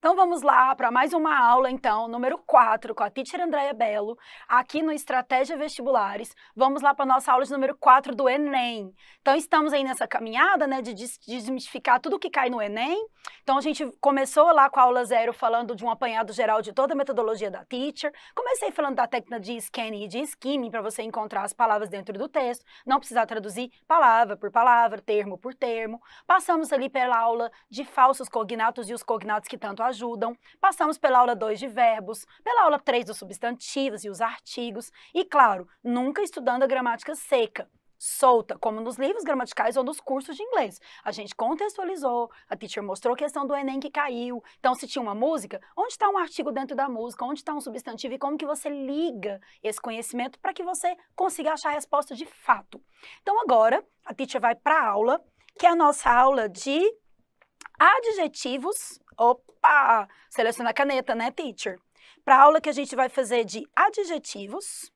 Então vamos lá para mais uma aula, então, número 4, com a teacher Andréia Belo, aqui no Estratégia Vestibulares. Vamos lá para a nossa aula de número 4 do Enem. Então estamos aí nessa caminhada, né, de desmistificar tudo que cai no Enem. Então a gente começou lá com a aula zero falando de um apanhado geral de toda a metodologia da teacher. Comecei falando da técnica de scanning e de skimming para você encontrar as palavras dentro do texto, não precisar traduzir palavra por palavra, termo por termo. Passamos ali pela aula de falsos cognatos e os cognatos que tanto ajudam. Passamos pela aula 2 de verbos, pela aula 3 dos substantivos e os artigos, e, claro, nunca estudando a gramática seca, solta, como nos livros gramaticais ou nos cursos de inglês. A gente contextualizou, a teacher mostrou a questão do Enem que caiu. Então, se tinha uma música, onde está um artigo dentro da música? Onde está um substantivo? E como que você liga esse conhecimento para que você consiga achar a resposta de fato? Então, agora, a teacher vai para a aula, que é a nossa aula de adjetivos opa, seleciona a caneta, né, teacher? Para a aula que a gente vai fazer de adjetivos,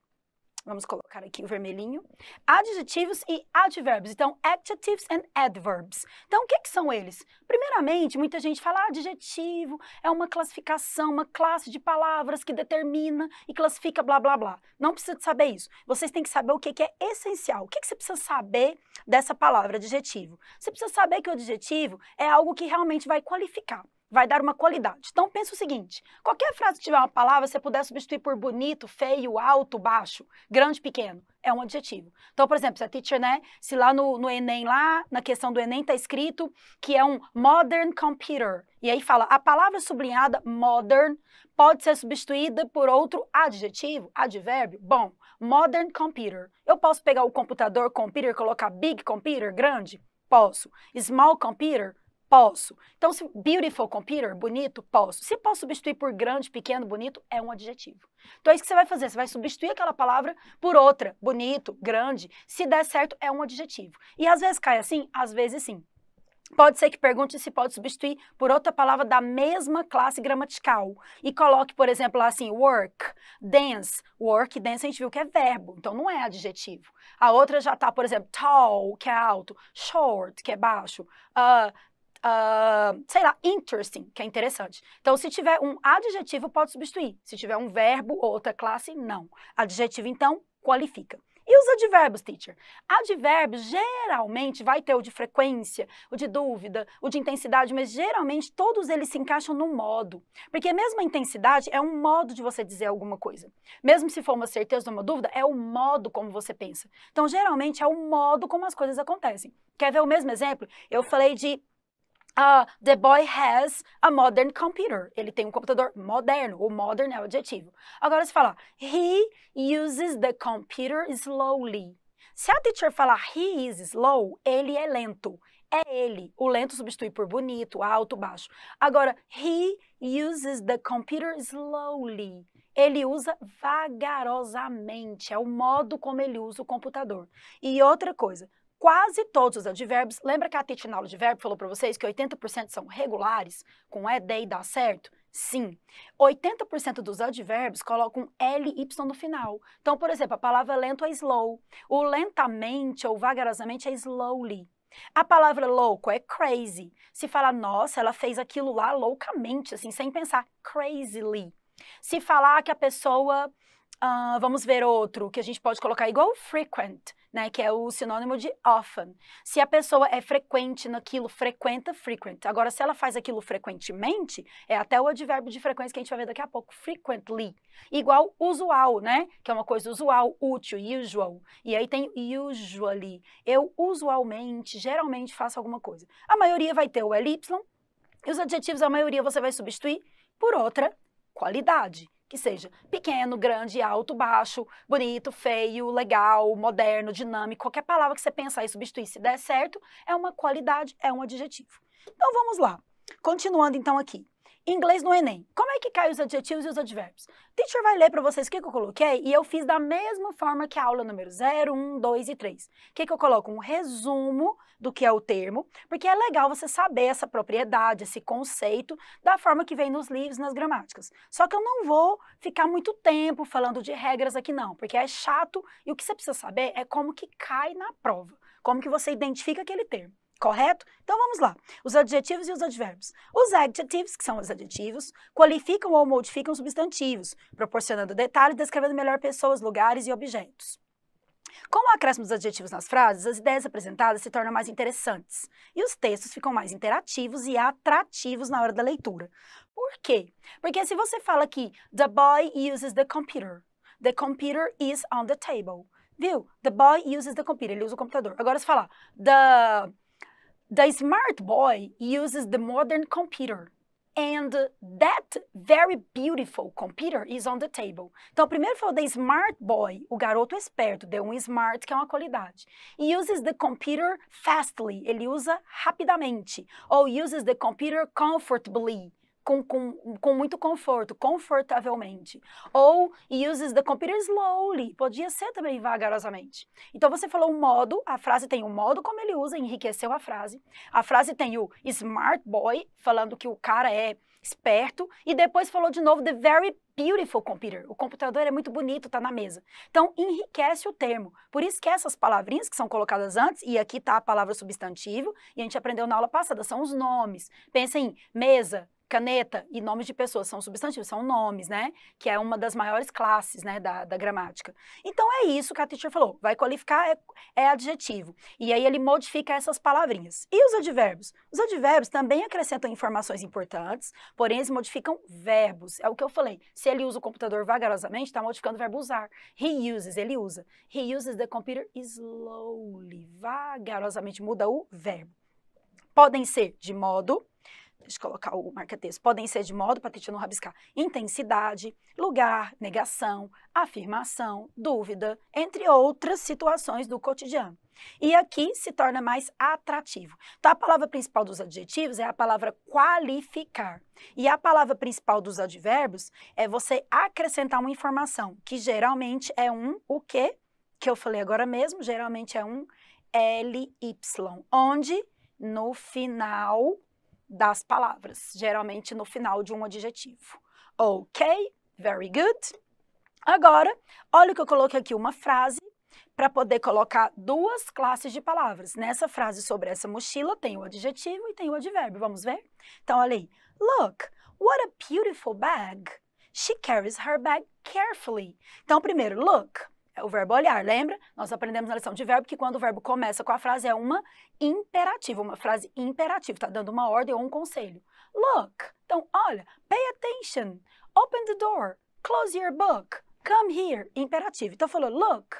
vamos colocar aqui o vermelhinho, adjetivos e advérbios. Então, adjectives and adverbs. Então, o que, que, são eles? Primeiramente, muita gente fala ah, adjetivo é uma classificação, uma classe de palavras que determina e classifica blá, blá, blá. Não precisa saber isso. Vocês têm que saber o que, que é essencial. O que, que você precisa saber dessa palavra adjetivo? Você precisa saber que o adjetivo é algo que realmente vai qualificar vai dar uma qualidade. Então pensa o seguinte: qualquer frase que tiver uma palavra, você puder substituir por bonito, feio, alto, baixo, grande, pequeno, é um adjetivo. Então, por exemplo, se a teacher, né, se lá no, no Enem, lá na questão do Enem tá escrito que é um modern computer, e aí fala a palavra sublinhada modern pode ser substituída por outro adjetivo, advérbio. Bom, modern computer. Eu posso pegar o computador computer e colocar big computer, grande? Posso. Small computer, Posso. Então, se beautiful computer, bonito, posso. Se posso substituir por grande, pequeno, bonito, é um adjetivo. Então, é isso que você vai fazer. Você vai substituir aquela palavra por outra, bonito, grande. Se der certo, é um adjetivo. E às vezes cai assim, às vezes sim. Pode ser que pergunte se pode substituir por outra palavra da mesma classe gramatical. E coloque, por exemplo, lá assim, work, dance. Work dance a gente viu que é verbo, então não é adjetivo. A outra já está, por exemplo, tall, que é alto, short, que é baixo, uh, uh, sei lá, interesting, que é interessante. Então, se tiver um adjetivo, pode substituir. Se tiver um verbo ou outra classe, não. Adjetivo, então, qualifica. E os advérbios, teacher? Advérbio geralmente vai ter o de frequência, o de dúvida, o de intensidade, mas geralmente todos eles se encaixam no modo. Porque mesmo a intensidade é um modo de você dizer alguma coisa. Mesmo se for uma certeza ou uma dúvida, é o modo como você pensa. Então, geralmente é o modo como as coisas acontecem. Quer ver o mesmo exemplo? Eu falei de Uh, the boy has a modern computer. Ele tem um computador moderno. O modern é o adjetivo. Agora se falar, he uses the computer slowly. Se a teacher falar he is slow, ele é lento. É ele. O lento substitui por bonito, alto, baixo. Agora, he uses the computer slowly. Ele usa vagarosamente. É o modo como ele usa o computador. E outra coisa, quase todos os advérbios. Lembra que a Titi na aula de verbo falou para vocês que 80% são regulares, com de e dá certo? Sim. 80% dos advérbios colocam l Y no final. Então, por exemplo, a palavra lento é slow. O lentamente ou vagarosamente é slowly. A palavra louco é crazy. Se fala, nossa, ela fez aquilo lá loucamente, assim, sem pensar, crazily. Se falar que a pessoa, uh, vamos ver outro, que a gente pode colocar igual frequent né, que é o sinônimo de often. Se a pessoa é frequente naquilo, frequenta, frequent. Agora, se ela faz aquilo frequentemente, é até o advérbio de frequência que a gente vai ver daqui a pouco, frequently. Igual usual, né, que é uma coisa usual, útil, usual. E aí tem usually. Eu usualmente, geralmente faço alguma coisa. A maioria vai ter o ly, e os adjetivos, a maioria você vai substituir por outra qualidade que seja pequeno, grande, alto, baixo, bonito, feio, legal, moderno, dinâmico, qualquer palavra que você pensar e substituir, se der certo, é uma qualidade, é um adjetivo. Então vamos lá. Continuando então aqui. Inglês no Enem. Como é que cai os adjetivos e os advérbios? teacher vai ler para vocês o que, que, eu coloquei e eu fiz da mesma forma que a aula número 0, 1, 2 e 3. O que, que eu coloco? Um resumo do que é o termo, porque é legal você saber essa propriedade, esse conceito, da forma que vem nos livros, nas gramáticas. Só que eu não vou ficar muito tempo falando de regras aqui não, porque é chato e o que você precisa saber é como que cai na prova, como que você identifica aquele termo. Correto? Então vamos lá. Os adjetivos e os advérbios. Os adjectives, que são os adjetivos, qualificam ou modificam substantivos, proporcionando detalhes, descrevendo melhor pessoas, lugares e objetos. Com o acréscimo dos adjetivos nas frases, as ideias apresentadas se tornam mais interessantes e os textos ficam mais interativos e atrativos na hora da leitura. Por quê? Porque se você fala que the boy uses the computer, the computer is on the table, viu? The boy uses the computer, ele usa o computador. Agora se falar the the smart boy uses the modern computer. And that very beautiful computer is on the table. Então, primeiro foi o the smart boy, o garoto esperto, deu um smart, que é uma qualidade. He uses the computer fastly, ele usa rapidamente. Ou uses the computer comfortably, com, com, com muito conforto, confortavelmente. Ou uses the computer slowly, podia ser também vagarosamente. Então você falou o modo, a frase tem o modo como ele usa, enriqueceu a frase. A frase tem o smart boy, falando que o cara é esperto, e depois falou de novo the very beautiful computer. O computador é muito bonito, está na mesa. Então, enriquece o termo. Por isso que essas palavrinhas que são colocadas antes, e aqui está a palavra substantivo, e a gente aprendeu na aula passada, são os nomes. Pensa em mesa, caneta e nomes de pessoas são substantivos, são nomes, né? Que é uma das maiores classes, né, da, da gramática. Então é isso que a teacher falou. Vai qualificar é, é, adjetivo. E aí ele modifica essas palavrinhas. E os advérbios? Os advérbios também acrescentam informações importantes, porém eles modificam verbos. É o que eu falei. Se ele usa o computador vagarosamente, está modificando o verbo usar. He uses, ele usa. He uses the computer slowly. Vagarosamente muda o verbo. Podem ser de modo Deixa eu colocar o marca-texto. Podem ser de modo para Titi não rabiscar. Intensidade, lugar, negação, afirmação, dúvida, entre outras situações do cotidiano. E aqui se torna mais atrativo. Então, a palavra principal dos adjetivos é a palavra qualificar. E a palavra principal dos advérbios é você acrescentar uma informação, que geralmente é um o quê? Que eu falei agora mesmo, geralmente é um LY, onde no final das palavras, geralmente no final de um adjetivo. Ok, very good. Agora, olha o que eu coloquei aqui, uma frase para poder colocar duas classes de palavras. Nessa frase sobre essa mochila tem o adjetivo e tem o advérbio. Vamos ver? Então, olha aí. Look, what a beautiful bag. She carries her bag carefully. Então, primeiro, look o verbo olhar, lembra? Nós aprendemos na lição de verbo que quando o verbo começa com a frase é uma imperativa, uma frase imperativa, está dando uma ordem ou um conselho. Look, então olha, pay attention, open the door, close your book, come here, imperativo. Então falou, look,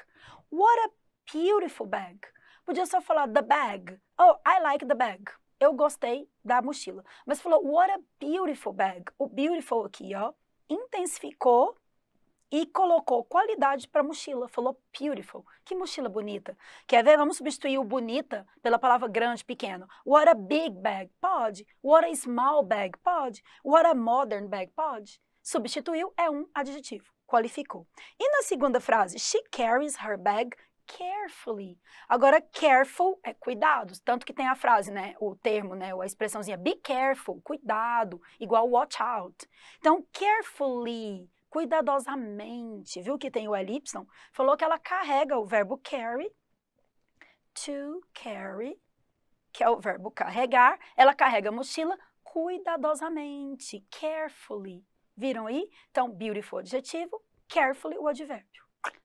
what a beautiful bag. Podia só falar the bag. Oh, I like the bag. Eu gostei da mochila. Mas falou, what a beautiful bag. O beautiful aqui, ó, intensificou e colocou qualidade para mochila. Falou beautiful. Que mochila bonita. Quer ver? Vamos substituir o bonita pela palavra grande, pequeno. What a big bag. Pode. What a small bag. Pode. What a modern bag. Pode. Substituiu é um adjetivo. Qualificou. E na segunda frase, she carries her bag carefully. Agora, careful é cuidado, tanto que tem a frase, né, o termo, né, a expressãozinha be careful, cuidado, igual watch out. Então, carefully cuidadosamente. Viu que tem o L Y? Falou que ela carrega o verbo carry, to carry, que é o verbo carregar. Ela carrega a mochila cuidadosamente, carefully. Viram aí? Então, beautiful adjetivo, carefully o advérbio.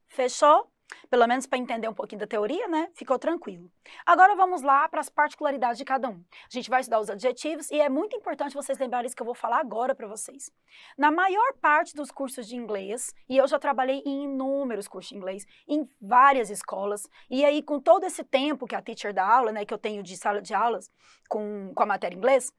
Fechou? Pelo menos para entender um pouquinho da teoria, né? Ficou tranquilo. Agora vamos lá para as particularidades de cada um. A gente vai estudar os adjetivos e é muito importante vocês lembrarem isso que eu vou falar agora para vocês. Na maior parte dos cursos de inglês, e eu já trabalhei em inúmeros cursos de inglês, em várias escolas, e aí com todo esse tempo que a teacher dá aula, né, que eu tenho de sala de aulas com, com a matéria inglês,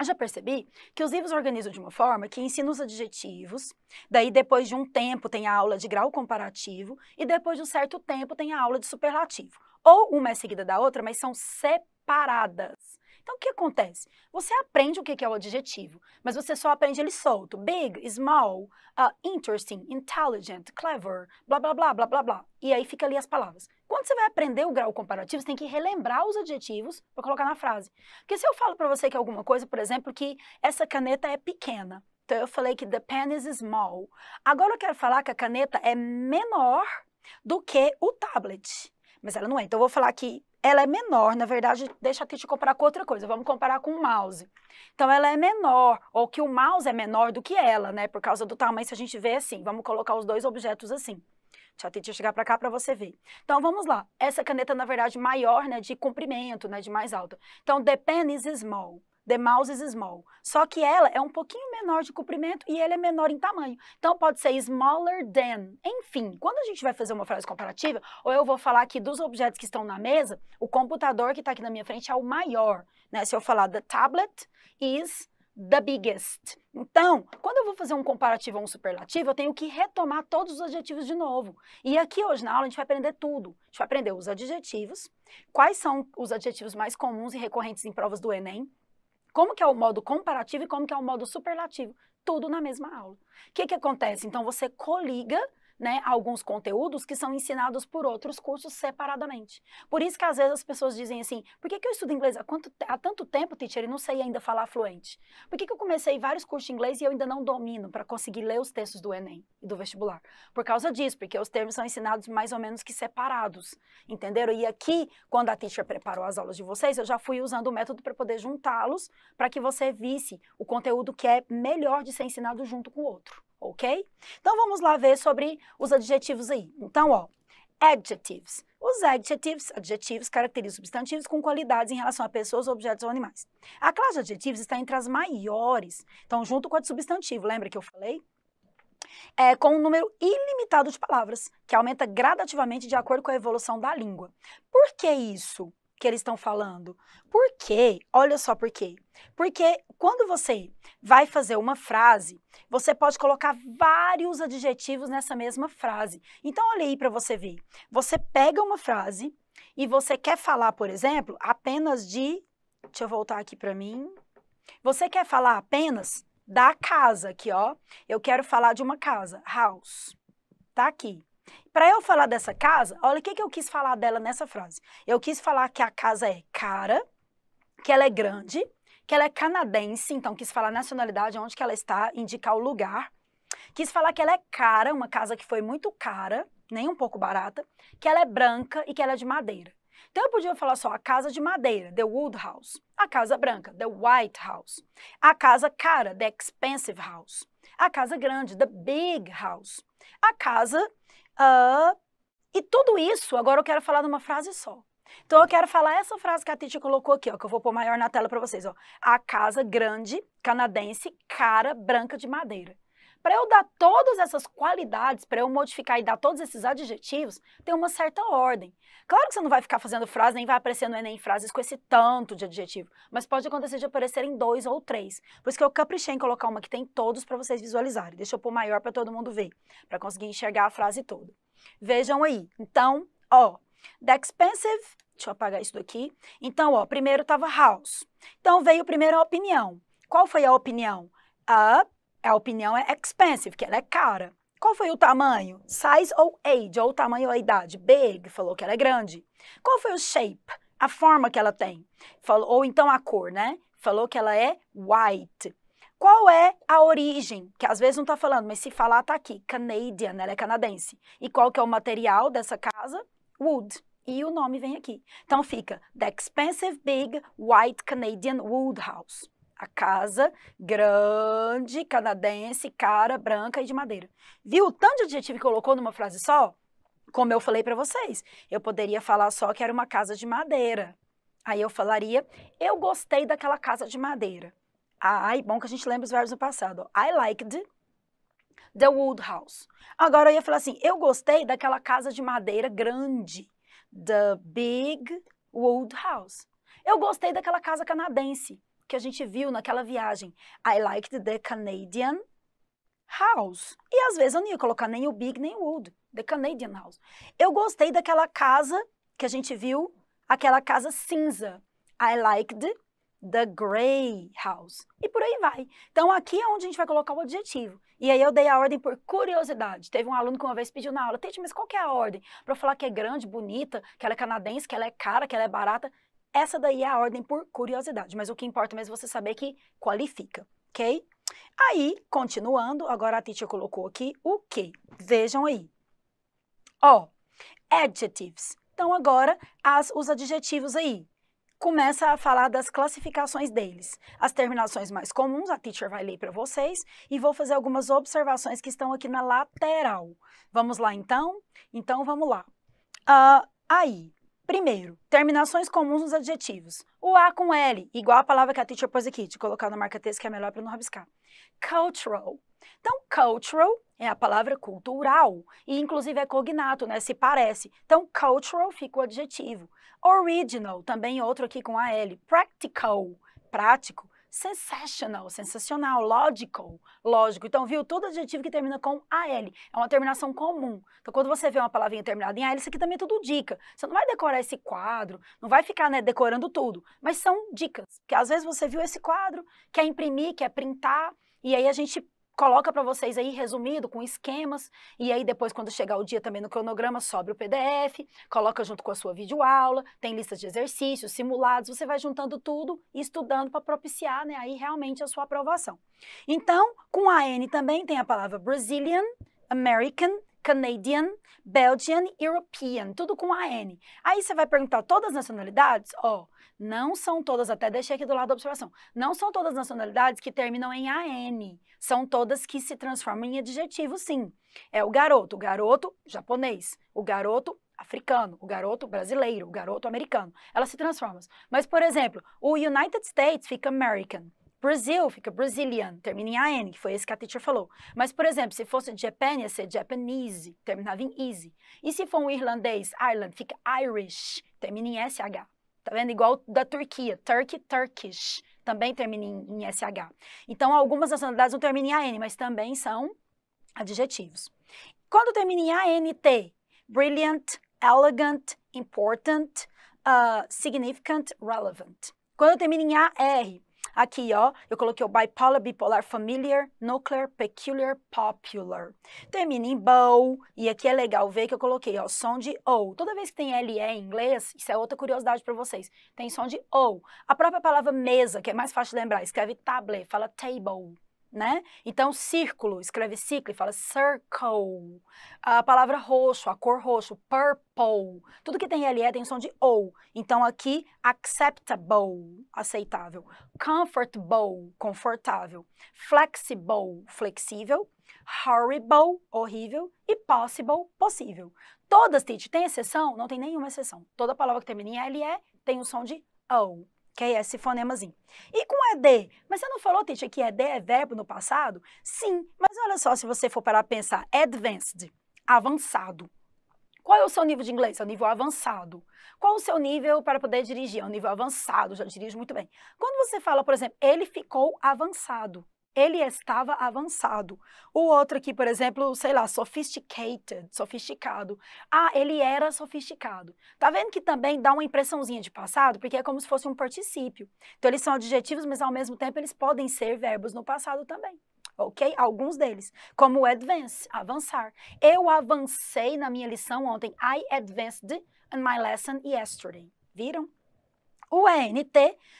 eu já percebi que os livros organizam de uma forma que ensina os adjetivos, daí depois de um tempo tem a aula de grau comparativo e depois de um certo tempo tem a aula de superlativo. Ou uma é seguida da outra, mas são separadas. Então, o que acontece? Você aprende o que é o adjetivo, mas você só aprende ele solto. Big, small, uh, interesting, intelligent, clever, blá, blá, blá, blá, blá, blá. E aí fica ali as palavras. Quando você vai aprender o grau comparativo, você tem que relembrar os adjetivos para colocar na frase. Porque se eu falo para você que é alguma coisa, por exemplo, que essa caneta é pequena, então eu falei que the pen is small. Agora eu quero falar que a caneta é menor do que o tablet. Mas ela não é. Então eu vou falar que ela é menor, na verdade, deixa a te comparar com outra coisa, vamos comparar com o mouse. Então, ela é menor, ou que o mouse é menor do que ela, né? Por causa do tamanho, se a gente vê assim, vamos colocar os dois objetos assim. Deixa eu Titi chegar para cá para você ver. Então, vamos lá. Essa caneta, na verdade, maior, né, de comprimento, né, de mais alto. Então, the pen is small. The Mouse is Small. Só que ela é um pouquinho menor de comprimento e ele é menor em tamanho. Então pode ser smaller than. Enfim, quando a gente vai fazer uma frase comparativa, ou eu vou falar aqui dos objetos que estão na mesa, o computador que está aqui na minha frente é o maior. Né? Se eu falar the tablet is the biggest. Então, quando eu vou fazer um comparativo ou um superlativo, eu tenho que retomar todos os adjetivos de novo. E aqui hoje na aula a gente vai aprender tudo. A gente vai aprender os adjetivos, quais são os adjetivos mais comuns e recorrentes em provas do Enem, como que é o modo comparativo e como que é o modo superlativo, tudo na mesma aula. O que, que acontece? Então, você coliga né, alguns conteúdos que são ensinados por outros cursos separadamente. Por isso que às vezes as pessoas dizem assim, por que, que eu estudo inglês há, quanto, há tanto tempo, teacher, e não sei ainda falar fluente? Por que, que eu comecei vários cursos de inglês e eu ainda não domino para conseguir ler os textos do Enem e do vestibular? Por causa disso, porque os termos são ensinados mais ou menos que separados, entenderam? E aqui, quando a teacher preparou as aulas de vocês, eu já fui usando o método para poder juntá-los, para que você visse o conteúdo que é melhor de ser ensinado junto com o outro ok? Então vamos lá ver sobre os adjetivos aí. Então, ó, adjectives. Os adjetivos, adjetivos caracterizam substantivos com qualidades em relação a pessoas, objetos ou animais. A classe de adjetivos está entre as maiores, então junto com a de substantivo, lembra que eu falei? É, com um número ilimitado de palavras, que aumenta gradativamente de acordo com a evolução da língua. Por que isso? que eles estão falando. Por quê? Olha só por quê. Porque quando você vai fazer uma frase, você pode colocar vários adjetivos nessa mesma frase. Então, olha aí para você ver. Você pega uma frase e você quer falar, por exemplo, apenas de. Deixa eu voltar aqui para mim. Você quer falar apenas da casa aqui, ó. Eu quero falar de uma casa, house. Tá aqui. Para eu falar dessa casa, olha o que, que eu quis falar dela nessa frase. Eu quis falar que a casa é cara, que ela é grande, que ela é canadense, então quis falar a nacionalidade, onde que ela está, indicar o lugar. Quis falar que ela é cara, uma casa que foi muito cara, nem um pouco barata, que ela é branca e que ela é de madeira. Então eu podia falar só a casa de madeira, the wood house, a casa branca, the white house, a casa cara, the expensive house, a casa grande, the big house, a casa Uh, e tudo isso, agora eu quero falar numa frase só. Então eu quero falar essa frase que a Titi colocou aqui, ó, que eu vou pôr maior na tela para vocês, ó. A casa grande, canadense, cara, branca de madeira. Para eu dar todas essas qualidades, para eu modificar e dar todos esses adjetivos, tem uma certa ordem. Claro que você não vai ficar fazendo frase, nem vai aparecer no Enem frases com esse tanto de adjetivo, mas pode acontecer de aparecerem dois ou três. Por isso que eu caprichei em colocar uma que tem todos para vocês visualizarem. Deixa eu pôr maior para todo mundo ver, para conseguir enxergar a frase toda. Vejam aí. Então, ó, the expensive deixa eu apagar isso daqui. Então, ó, primeiro estava house. Então, veio primeiro a opinião. Qual foi a opinião? A a opinião é expensive, que ela é cara. Qual foi o tamanho? Size ou age, ou o tamanho ou a idade? Big, falou que ela é grande. Qual foi o shape? A forma que ela tem. Falou, ou então a cor, né? Falou que ela é white. Qual é a origem? Que às vezes não está falando, mas se falar está aqui. Canadian, ela é canadense. E qual que é o material dessa casa? Wood. E o nome vem aqui. Então fica The Expensive Big White Canadian Wood House a casa grande, canadense, cara, branca e de madeira. Viu o tanto de adjetivo que colocou numa frase só? Como eu falei para vocês, eu poderia falar só que era uma casa de madeira. Aí eu falaria, eu gostei daquela casa de madeira. Ai, bom que a gente lembra os verbos do passado. I liked the wood house. Agora eu ia falar assim, eu gostei daquela casa de madeira grande. The big wood house. Eu gostei daquela casa canadense que a gente viu naquela viagem. I liked the Canadian house. E às vezes eu não ia colocar nem o big nem o old. The Canadian house. Eu gostei daquela casa que a gente viu, aquela casa cinza. I liked the gray house. E por aí vai. Então aqui é onde a gente vai colocar o adjetivo. E aí eu dei a ordem por curiosidade. Teve um aluno que uma vez pediu na aula, Tete, mas qual que é a ordem? Para falar que é grande, bonita, que ela é canadense, que ela é cara, que ela é barata. Essa daí é a ordem por curiosidade, mas o que importa mesmo é você saber que qualifica, ok? Aí, continuando, agora a teacher colocou aqui o que? Vejam aí. Ó, oh, adjectives. Então, agora, as, os adjetivos aí. Começa a falar das classificações deles. As terminações mais comuns, a teacher vai ler para vocês, e vou fazer algumas observações que estão aqui na lateral. Vamos lá, então? Então, vamos lá. Uh, aí, Primeiro, terminações comuns nos adjetivos. O A com L, igual a palavra que a teacher pôs aqui, de colocar no marca-texto que é melhor para não rabiscar. Cultural. Então, cultural é a palavra cultural, e inclusive é cognato, né? Se parece. Então, cultural fica o adjetivo. Original, também outro aqui com a L. Practical, prático, sensational, sensacional, logical, lógico. Então, viu, todo adjetivo que termina com AL é uma terminação comum. Então, quando você vê uma palavrinha terminada em AL, isso aqui também é tudo dica. Você não vai decorar esse quadro, não vai ficar né, decorando tudo, mas são dicas. Porque às vezes você viu esse quadro, quer imprimir, quer printar, e aí a gente coloca para vocês aí resumido com esquemas e aí depois quando chegar o dia também no cronograma sobe o PDF, coloca junto com a sua videoaula, tem listas de exercícios, simulados, você vai juntando tudo e estudando para propiciar, né, aí realmente a sua aprovação. Então, com a N também tem a palavra Brazilian, American, Canadian, Belgian, European, tudo com a N. Aí você vai perguntar todas as nacionalidades, ó, oh, não são todas, até deixei aqui do lado da observação, não são todas nacionalidades que terminam em AN. São todas que se transformam em adjetivo, sim. É o garoto, o garoto japonês, o garoto africano, o garoto brasileiro, o garoto americano. Elas se transformam. Mas, por exemplo, o United States fica American. Brasil fica Brazilian, termina em AN, que foi esse que a teacher falou. Mas, por exemplo, se fosse Japan, ia ser Japanese, terminava em easy. E se for um irlandês, Ireland, fica Irish, termina em SH tá vendo? Igual da Turquia, Turkey, Turkish, também termina em, em SH. Então, algumas nacionalidades não terminam em AN, mas também são adjetivos. Quando termina em ANT, brilliant, elegant, important, uh, significant, relevant. Quando termina em AR, Aqui, ó, eu coloquei o bipolar, bipolar, familiar, nuclear, peculiar, popular. Termina em bow, e aqui é legal ver que eu coloquei, ó, som de ou. Toda vez que tem LE em inglês, isso é outra curiosidade para vocês, tem som de ou. A própria palavra mesa, que é mais fácil de lembrar, escreve table, fala table né? Então, círculo, escreve ciclo e fala circle. A palavra roxo, a cor roxo, purple. Tudo que tem LE é, tem som de ou. Então, aqui, acceptable, aceitável. Comfortable, confortável. Flexible, flexível. Horrible, horrível. E possible, possível. Todas, Tite, tem exceção? Não tem nenhuma exceção. Toda palavra que termina em LE tem o som de ou que é esse fonemazinho. E com ED? Mas você não falou, Titi, que ED é verbo no passado? Sim, mas olha só, se você for parar para pensar, advanced, avançado. Qual é o seu nível de inglês? É o nível avançado. Qual o seu nível para poder dirigir? É o nível avançado, já dirijo muito bem. Quando você fala, por exemplo, ele ficou avançado ele estava avançado. O outro aqui, por exemplo, sei lá, sophisticated, sofisticado. Ah, ele era sofisticado. Tá vendo que também dá uma impressãozinha de passado, porque é como se fosse um particípio. Então eles são adjetivos, mas ao mesmo tempo eles podem ser verbos no passado também. Ok? Alguns deles, como advance, avançar. Eu avancei na minha lição ontem. I advanced in my lesson yesterday. Viram? O ENT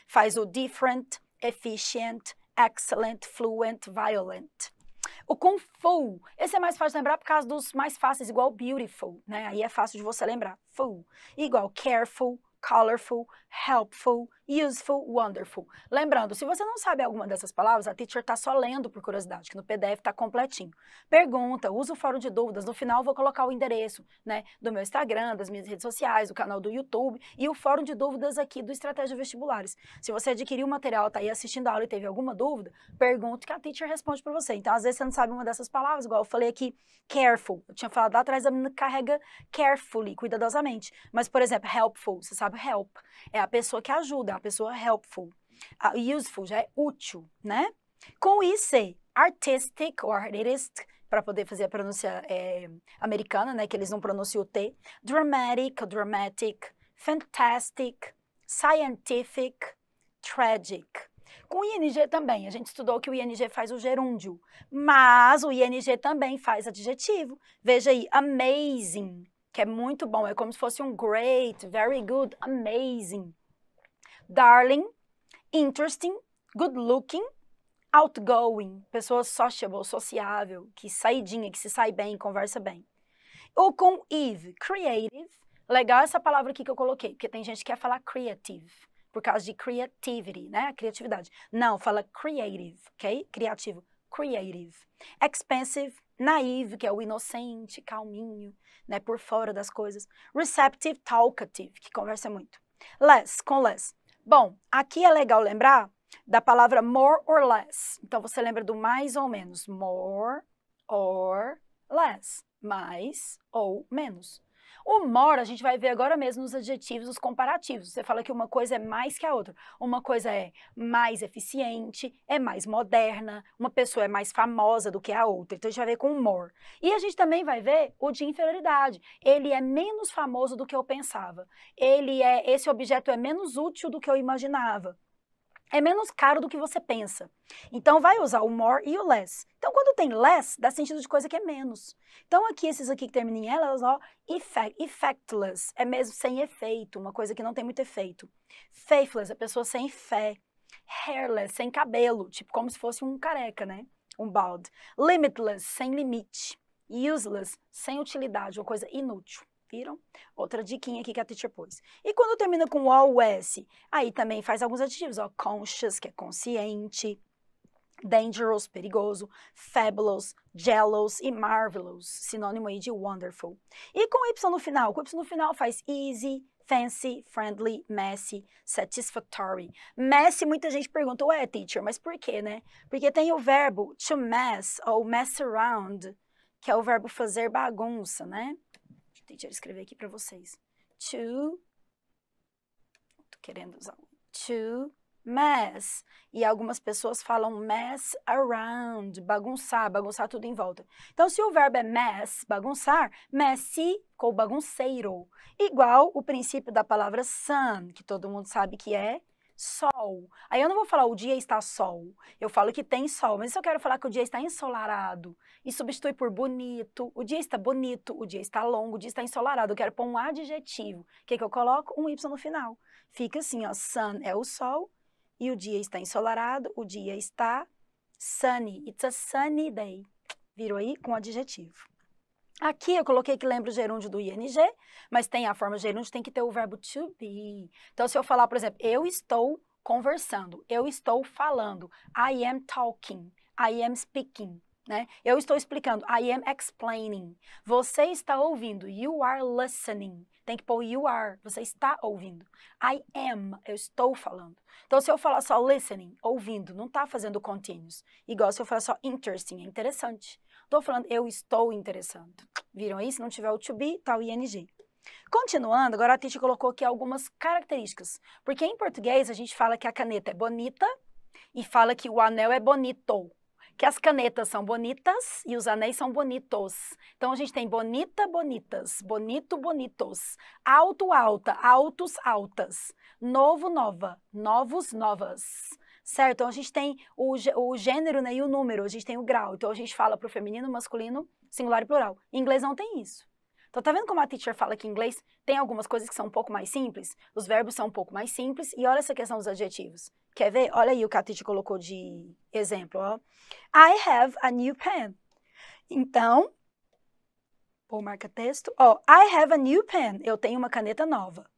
faz o different, efficient, excellent, fluent, violent. O Kung Fu, esse é mais fácil de lembrar por causa dos mais fáceis, igual beautiful, né? Aí é fácil de você lembrar. Fu. Igual careful, colorful, helpful, useful, wonderful. Lembrando, se você não sabe alguma dessas palavras, a teacher está só lendo por curiosidade, que no PDF está completinho. Pergunta, usa o fórum de dúvidas. No final, vou colocar o endereço né, do meu Instagram, das minhas redes sociais, do canal do YouTube e o fórum de dúvidas aqui do Estratégia Vestibulares. Se você adquiriu o material, está aí assistindo a aula e teve alguma dúvida, pergunta que a teacher responde para você. Então, às vezes você não sabe uma dessas palavras, igual eu falei aqui, careful. Eu tinha falado lá atrás, a menina carrega carefully, cuidadosamente. Mas, por exemplo, helpful, você sabe help. É é a pessoa que ajuda, é a pessoa helpful. useful já é útil, né? Com IC, é artistic ou artist, para poder fazer a pronúncia é, americana, né? Que eles não pronunciam o T. Dramatic, dramatic, fantastic, scientific, tragic. Com o ING também, a gente estudou que o ING faz o gerúndio, mas o ING também faz adjetivo. Veja aí, amazing, que é muito bom, é como se fosse um great, very good, amazing. Darling, interesting, good looking, outgoing, pessoa sociable, sociável, que saidinha, que se sai bem, conversa bem. Ou com Eve, creative. Legal essa palavra aqui que eu coloquei, porque tem gente que quer falar creative, por causa de creativity, né? Criatividade. Não, fala creative, ok? Criativo. Creative. Expensive, naive, que é o inocente, calminho, né, por fora das coisas. Receptive, talkative, que conversa muito. Less, com less. Bom, aqui é legal lembrar da palavra more or less. Então você lembra do mais ou menos, more or less, mais ou menos. O more, a gente vai ver agora mesmo nos adjetivos, os comparativos. Você fala que uma coisa é mais que a outra. Uma coisa é mais eficiente, é mais moderna, uma pessoa é mais famosa do que a outra. Então a gente vai ver com more. E a gente também vai ver o de inferioridade. Ele é menos famoso do que eu pensava. Ele é esse objeto é menos útil do que eu imaginava é menos caro do que você pensa. Então vai usar o more e o less. Então quando tem less, dá sentido de coisa que é menos. Então aqui esses aqui que terminam em elas, ó, effect, effectless, é mesmo sem efeito, uma coisa que não tem muito efeito. Faithless, a pessoa sem fé. Hairless, sem cabelo, tipo como se fosse um careca, né? Um bald. Limitless, sem limite. Useless, sem utilidade, uma coisa inútil. Viram? Outra diquinha aqui que a teacher pôs. E quando termina com o S, aí também faz alguns adjetivos, ó, conscious, que é consciente, dangerous, perigoso, fabulous, jealous e marvelous, sinônimo aí de wonderful. E com Y no final, com Y no final faz easy, fancy, friendly, messy, satisfactory. Messy, muita gente pergunta, ué, teacher, mas por quê, né? Porque tem o verbo to mess ou mess around, que é o verbo fazer bagunça, né? tentei escrever aqui para vocês. To. Tô querendo usar um. To mess. E algumas pessoas falam mess around, bagunçar, bagunçar tudo em volta. Então, se o verbo é mess, bagunçar, messy com bagunceiro. Igual o princípio da palavra sun, que todo mundo sabe que é sol. Aí eu não vou falar o dia está sol. Eu falo que tem sol, mas se eu quero falar que o dia está ensolarado e substitui por bonito, o dia está bonito, o dia está longo, o dia está ensolarado, eu quero pôr um adjetivo. O que, é que eu coloco? Um Y no final. Fica assim, ó, sun é o sol e o dia está ensolarado, o dia está sunny. It's a sunny day. Virou aí com adjetivo. Aqui eu coloquei que lembra o gerúndio do ING, mas tem a forma gerúndio, tem que ter o verbo to be. Então, se eu falar, por exemplo, eu estou conversando, eu estou falando, I am talking, I am speaking, né? Eu estou explicando, I am explaining. Você está ouvindo, you are listening. Tem que pôr you are, você está ouvindo. I am, eu estou falando. Então, se eu falar só listening, ouvindo, não está fazendo continuous. Igual se eu falar só interesting, é interessante. Estou falando, eu estou interessando. Viram aí? Se não tiver o to be, tá o ing. Continuando, agora a Titi colocou aqui algumas características. Porque em português a gente fala que a caneta é bonita e fala que o anel é bonito. Que as canetas são bonitas e os anéis são bonitos. Então a gente tem bonita, bonitas, bonito, bonitos, alto, alta, altos, altas, novo, nova, novos, novas certo? Então a gente tem o, o gênero né, e o número, a gente tem o grau. Então a gente fala para o feminino, masculino, singular e plural. Em inglês não tem isso. Então tá vendo como a teacher fala que em inglês tem algumas coisas que são um pouco mais simples? Os verbos são um pouco mais simples e olha essa questão dos adjetivos. Quer ver? Olha aí o que a teacher colocou de exemplo, ó. I have a new pen. Então, vou marca texto, ó, I have a new pen. Eu tenho uma caneta nova.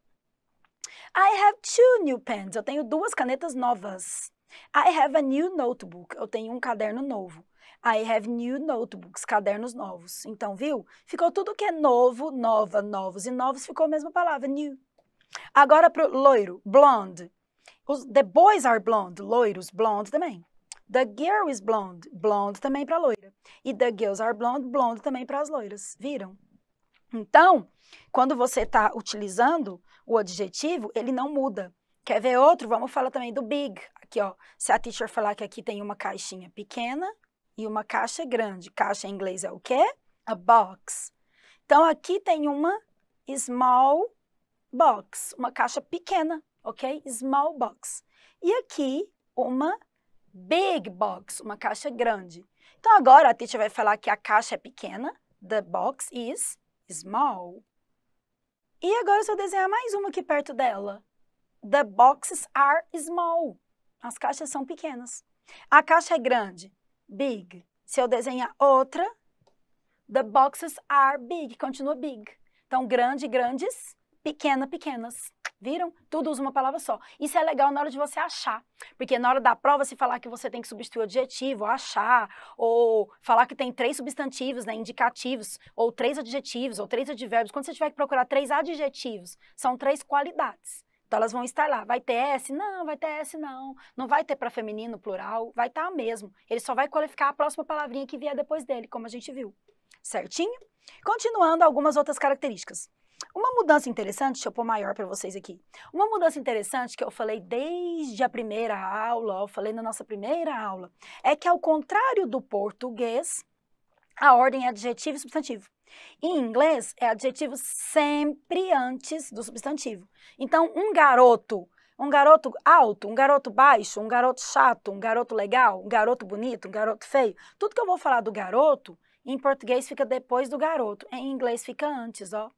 I have two new pens. Eu tenho duas canetas novas. I have a new notebook. Eu tenho um caderno novo. I have new notebooks, cadernos novos. Então, viu? Ficou tudo que é novo, nova, novos e novos, ficou a mesma palavra, new. Agora para o loiro, blonde. Os, the boys are blonde, loiros, blonde também. The girl is blonde, blonde também para loira. E the girls are blonde, blonde também para as loiras. Viram? Então, quando você está utilizando o adjetivo, ele não muda. Quer ver outro? Vamos falar também do big. Aqui, ó, se a teacher falar que aqui tem uma caixinha pequena e uma caixa grande. Caixa em inglês é o quê? A box. Então, aqui tem uma small box, uma caixa pequena, ok? Small box. E aqui, uma big box, uma caixa grande. Então, agora a teacher vai falar que a caixa é pequena, the box is small. E agora, se eu desenhar mais uma aqui perto dela, the boxes are small. As caixas são pequenas. A caixa é grande, big. Se eu desenhar outra, the boxes are big, continua big. Então, grande, grandes, pequena, pequenas. Viram? Tudo usa uma palavra só. Isso é legal na hora de você achar. Porque na hora da prova, se falar que você tem que substituir o adjetivo, achar, ou falar que tem três substantivos, né, indicativos, ou três adjetivos, ou três advérbios, quando você tiver que procurar três adjetivos, são três qualidades. Então elas vão estar lá, vai ter S? Não, vai ter S não. Não vai ter para feminino, plural, vai estar tá mesmo. Ele só vai qualificar a próxima palavrinha que vier depois dele, como a gente viu. Certinho? Continuando algumas outras características. Uma mudança interessante, deixa eu pôr maior para vocês aqui. Uma mudança interessante que eu falei desde a primeira aula, eu falei na nossa primeira aula, é que ao contrário do português, a ordem é adjetivo e substantivo. Em inglês, é adjetivo sempre antes do substantivo. Então, um garoto, um garoto alto, um garoto baixo, um garoto chato, um garoto legal, um garoto bonito, um garoto feio, tudo que eu vou falar do garoto, em português fica depois do garoto, em inglês fica antes, ó.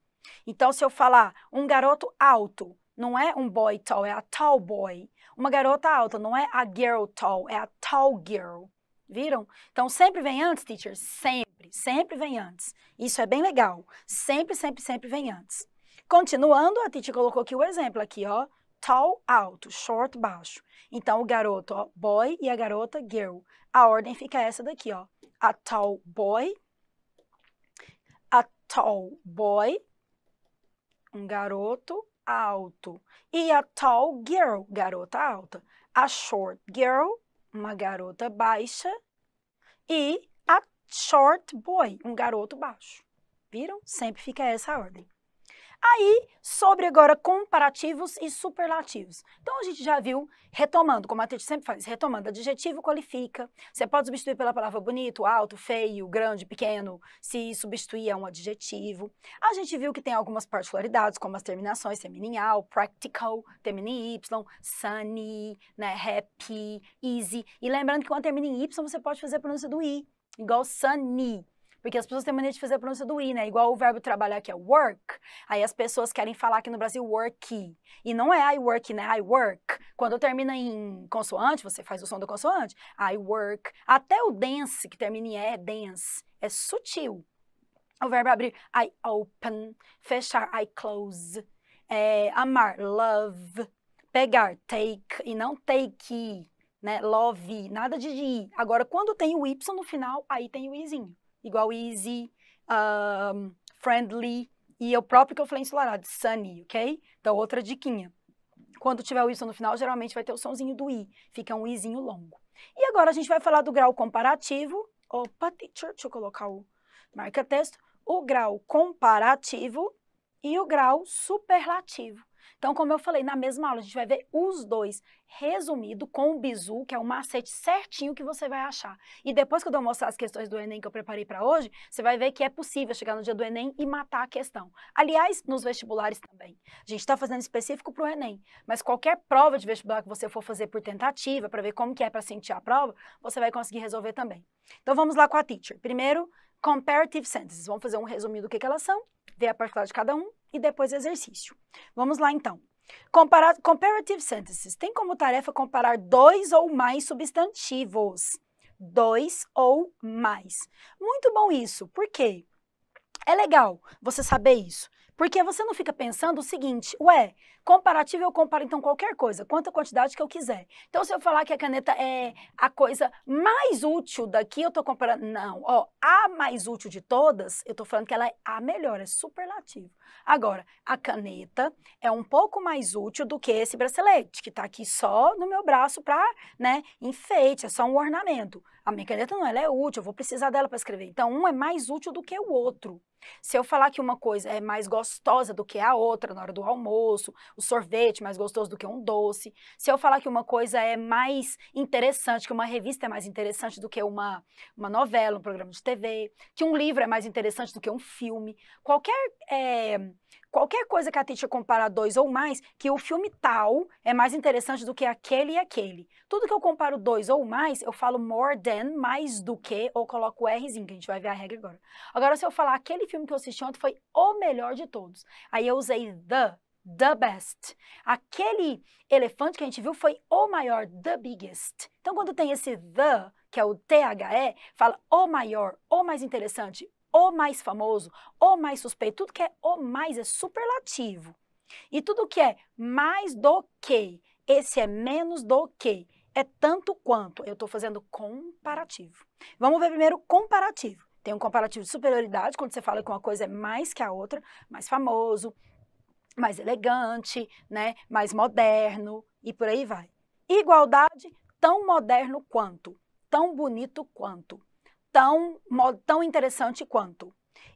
Então, se eu falar um garoto alto, não é um boy tall, é a tall boy. Uma garota alta, não é a girl tall, é a tall girl. Viram? Então, sempre vem antes, teacher, sempre sempre, sempre vem antes. Isso é bem legal. Sempre, sempre, sempre vem antes. Continuando, a Titi colocou aqui o exemplo aqui, ó. Tall, alto, short, baixo. Então, o garoto, ó, boy, e a garota, girl. A ordem fica essa daqui, ó. A tall boy, a tall boy, um garoto alto. E a tall girl, garota alta. A short girl, uma garota baixa. E short boy, um garoto baixo. Viram? Sempre fica essa ordem. Aí, sobre agora comparativos e superlativos. Então, a gente já viu, retomando, como a gente sempre faz, retomando, adjetivo qualifica. Você pode substituir pela palavra bonito, alto, feio, grande, pequeno, se substituir a um adjetivo. A gente viu que tem algumas particularidades, como as terminações, terminal, practical, termina em Y, sunny, né, happy, easy. E lembrando que quando termina em Y, você pode fazer a pronúncia do I. Igual sunny. Porque as pessoas têm mania de fazer a pronúncia do i, né? Igual o verbo trabalhar que é work. Aí as pessoas querem falar aqui no Brasil work. E não é I work, né? I work. Quando termina em consoante, você faz o som do consoante. I work. Até o dance, que termina em é, dance. É sutil. O verbo é abrir, I open. Fechar, I close. É, amar, love. Pegar, take. E não take né? Love, nada de i. Agora, quando tem o y no final, aí tem o izinho. Igual easy, um, friendly e o próprio que eu falei ensolarado, sunny, ok? Então, outra diquinha. Quando tiver o y no final, geralmente vai ter o sonzinho do i. Fica um izinho longo. E agora a gente vai falar do grau comparativo. Opa, teacher, deixa eu colocar o marca-texto. O grau comparativo e o grau superlativo. Então, como eu falei, na mesma aula a gente vai ver os dois resumido com o bizu, que é o macete certinho que você vai achar. E depois que eu mostrar as questões do Enem que eu preparei para hoje, você vai ver que é possível chegar no dia do Enem e matar a questão. Aliás, nos vestibulares também. A gente está fazendo específico para o Enem, mas qualquer prova de vestibular que você for fazer por tentativa, para ver como que é para sentir a prova, você vai conseguir resolver também. Então vamos lá com a teacher. Primeiro, comparative sentences. Vamos fazer um resumido do que, que elas são, ver a particular de cada um e depois exercício. Vamos lá então. Comparar, comparative sentences tem como tarefa comparar dois ou mais substantivos. Dois ou mais. Muito bom isso, por quê? É legal você saber isso. Porque você não fica pensando o seguinte, ué, comparativo eu comparo então qualquer coisa, quanta quantidade que eu quiser. Então, se eu falar que a caneta é a coisa mais útil daqui, eu estou comparando. Não, ó, a mais útil de todas, eu estou falando que ela é a melhor, é superlativo. Agora, a caneta é um pouco mais útil do que esse bracelete, que está aqui só no meu braço para, né, enfeite, é só um ornamento. A minha caneta não, ela é útil, eu vou precisar dela para escrever. Então, um é mais útil do que o outro. Se eu falar que uma coisa é mais gostosa do que a outra na hora do almoço, o sorvete mais gostoso do que um doce, se eu falar que uma coisa é mais interessante, que uma revista é mais interessante do que uma, uma novela, um programa de TV, que um livro é mais interessante do que um filme, qualquer é, qualquer coisa que a Titi comparar dois ou mais, que o filme tal é mais interessante do que aquele e aquele. Tudo que eu comparo dois ou mais, eu falo more than, mais do que, ou coloco o Rzinho, que a gente vai ver a regra agora. Agora, se eu falar aquele filme que eu assisti ontem foi o melhor de todos, aí eu usei the, the best. Aquele elefante que a gente viu foi o maior, the biggest. Então, quando tem esse the, que é o THE, fala o maior, o mais interessante, o mais famoso, o mais suspeito, tudo que é o mais é superlativo. E tudo que é mais do que, esse é menos do que, é tanto quanto. Eu estou fazendo comparativo. Vamos ver primeiro comparativo. Tem um comparativo de superioridade, quando você fala que uma coisa é mais que a outra, mais famoso, mais elegante, né? mais moderno e por aí vai. Igualdade, tão moderno quanto, tão bonito quanto tão, tão interessante quanto.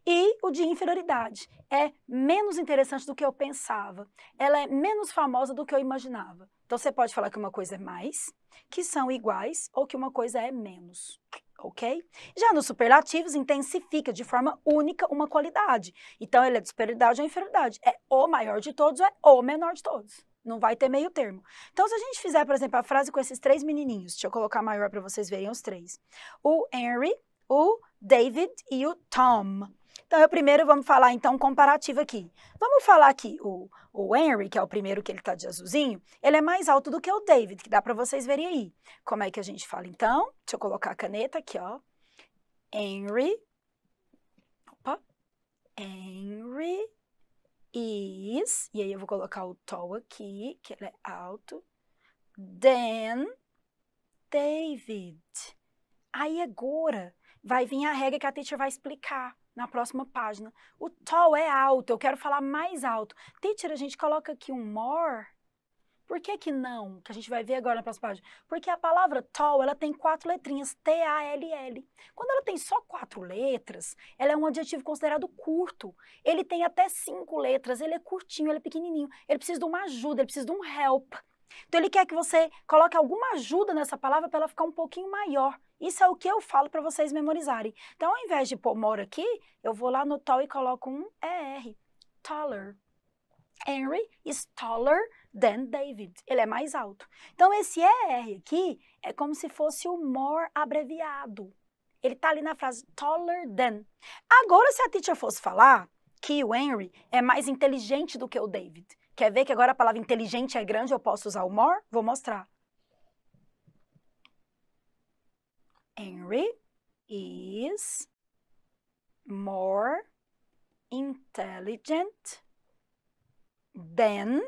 E o de inferioridade é menos interessante do que eu pensava. Ela é menos famosa do que eu imaginava. Então você pode falar que uma coisa é mais, que são iguais ou que uma coisa é menos. Ok? Já nos superlativos, intensifica de forma única uma qualidade. Então, ele é de superioridade ou inferioridade. É o maior de todos ou é o menor de todos. Não vai ter meio termo. Então, se a gente fizer, por exemplo, a frase com esses três menininhos, deixa eu colocar maior para vocês verem os três. O Henry o David e o Tom. Então, eu primeiro vamos falar, então, comparativo aqui. Vamos falar que o, o Henry, que é o primeiro que ele está de azulzinho, ele é mais alto do que o David, que dá para vocês verem aí. Como é que a gente fala, então? Deixa eu colocar a caneta aqui, ó. Henry. Opa. Henry is. E aí eu vou colocar o tall aqui, que ele é alto. Then David. Aí agora vai vir a regra que a teacher vai explicar na próxima página. O tall é alto, eu quero falar mais alto. Teacher, a gente coloca aqui um more. Por que que não? Que a gente vai ver agora na próxima página. Porque a palavra tall, ela tem quatro letrinhas, T-A-L-L. Quando ela tem só quatro letras, ela é um adjetivo considerado curto. Ele tem até cinco letras, ele é curtinho, ele é pequenininho. Ele precisa de uma ajuda, ele precisa de um help. Então ele quer que você coloque alguma ajuda nessa palavra para ela ficar um pouquinho maior. Isso é o que eu falo para vocês memorizarem. Então, ao invés de pôr more aqui, eu vou lá no tall e coloco um ER. Taller. Henry is taller than David. Ele é mais alto. Então, esse ER aqui é como se fosse o more abreviado. Ele está ali na frase taller than. Agora, se a teacher fosse falar que o Henry é mais inteligente do que o David, quer ver que agora a palavra inteligente é grande, eu posso usar o more? Vou mostrar. Henry is more intelligent than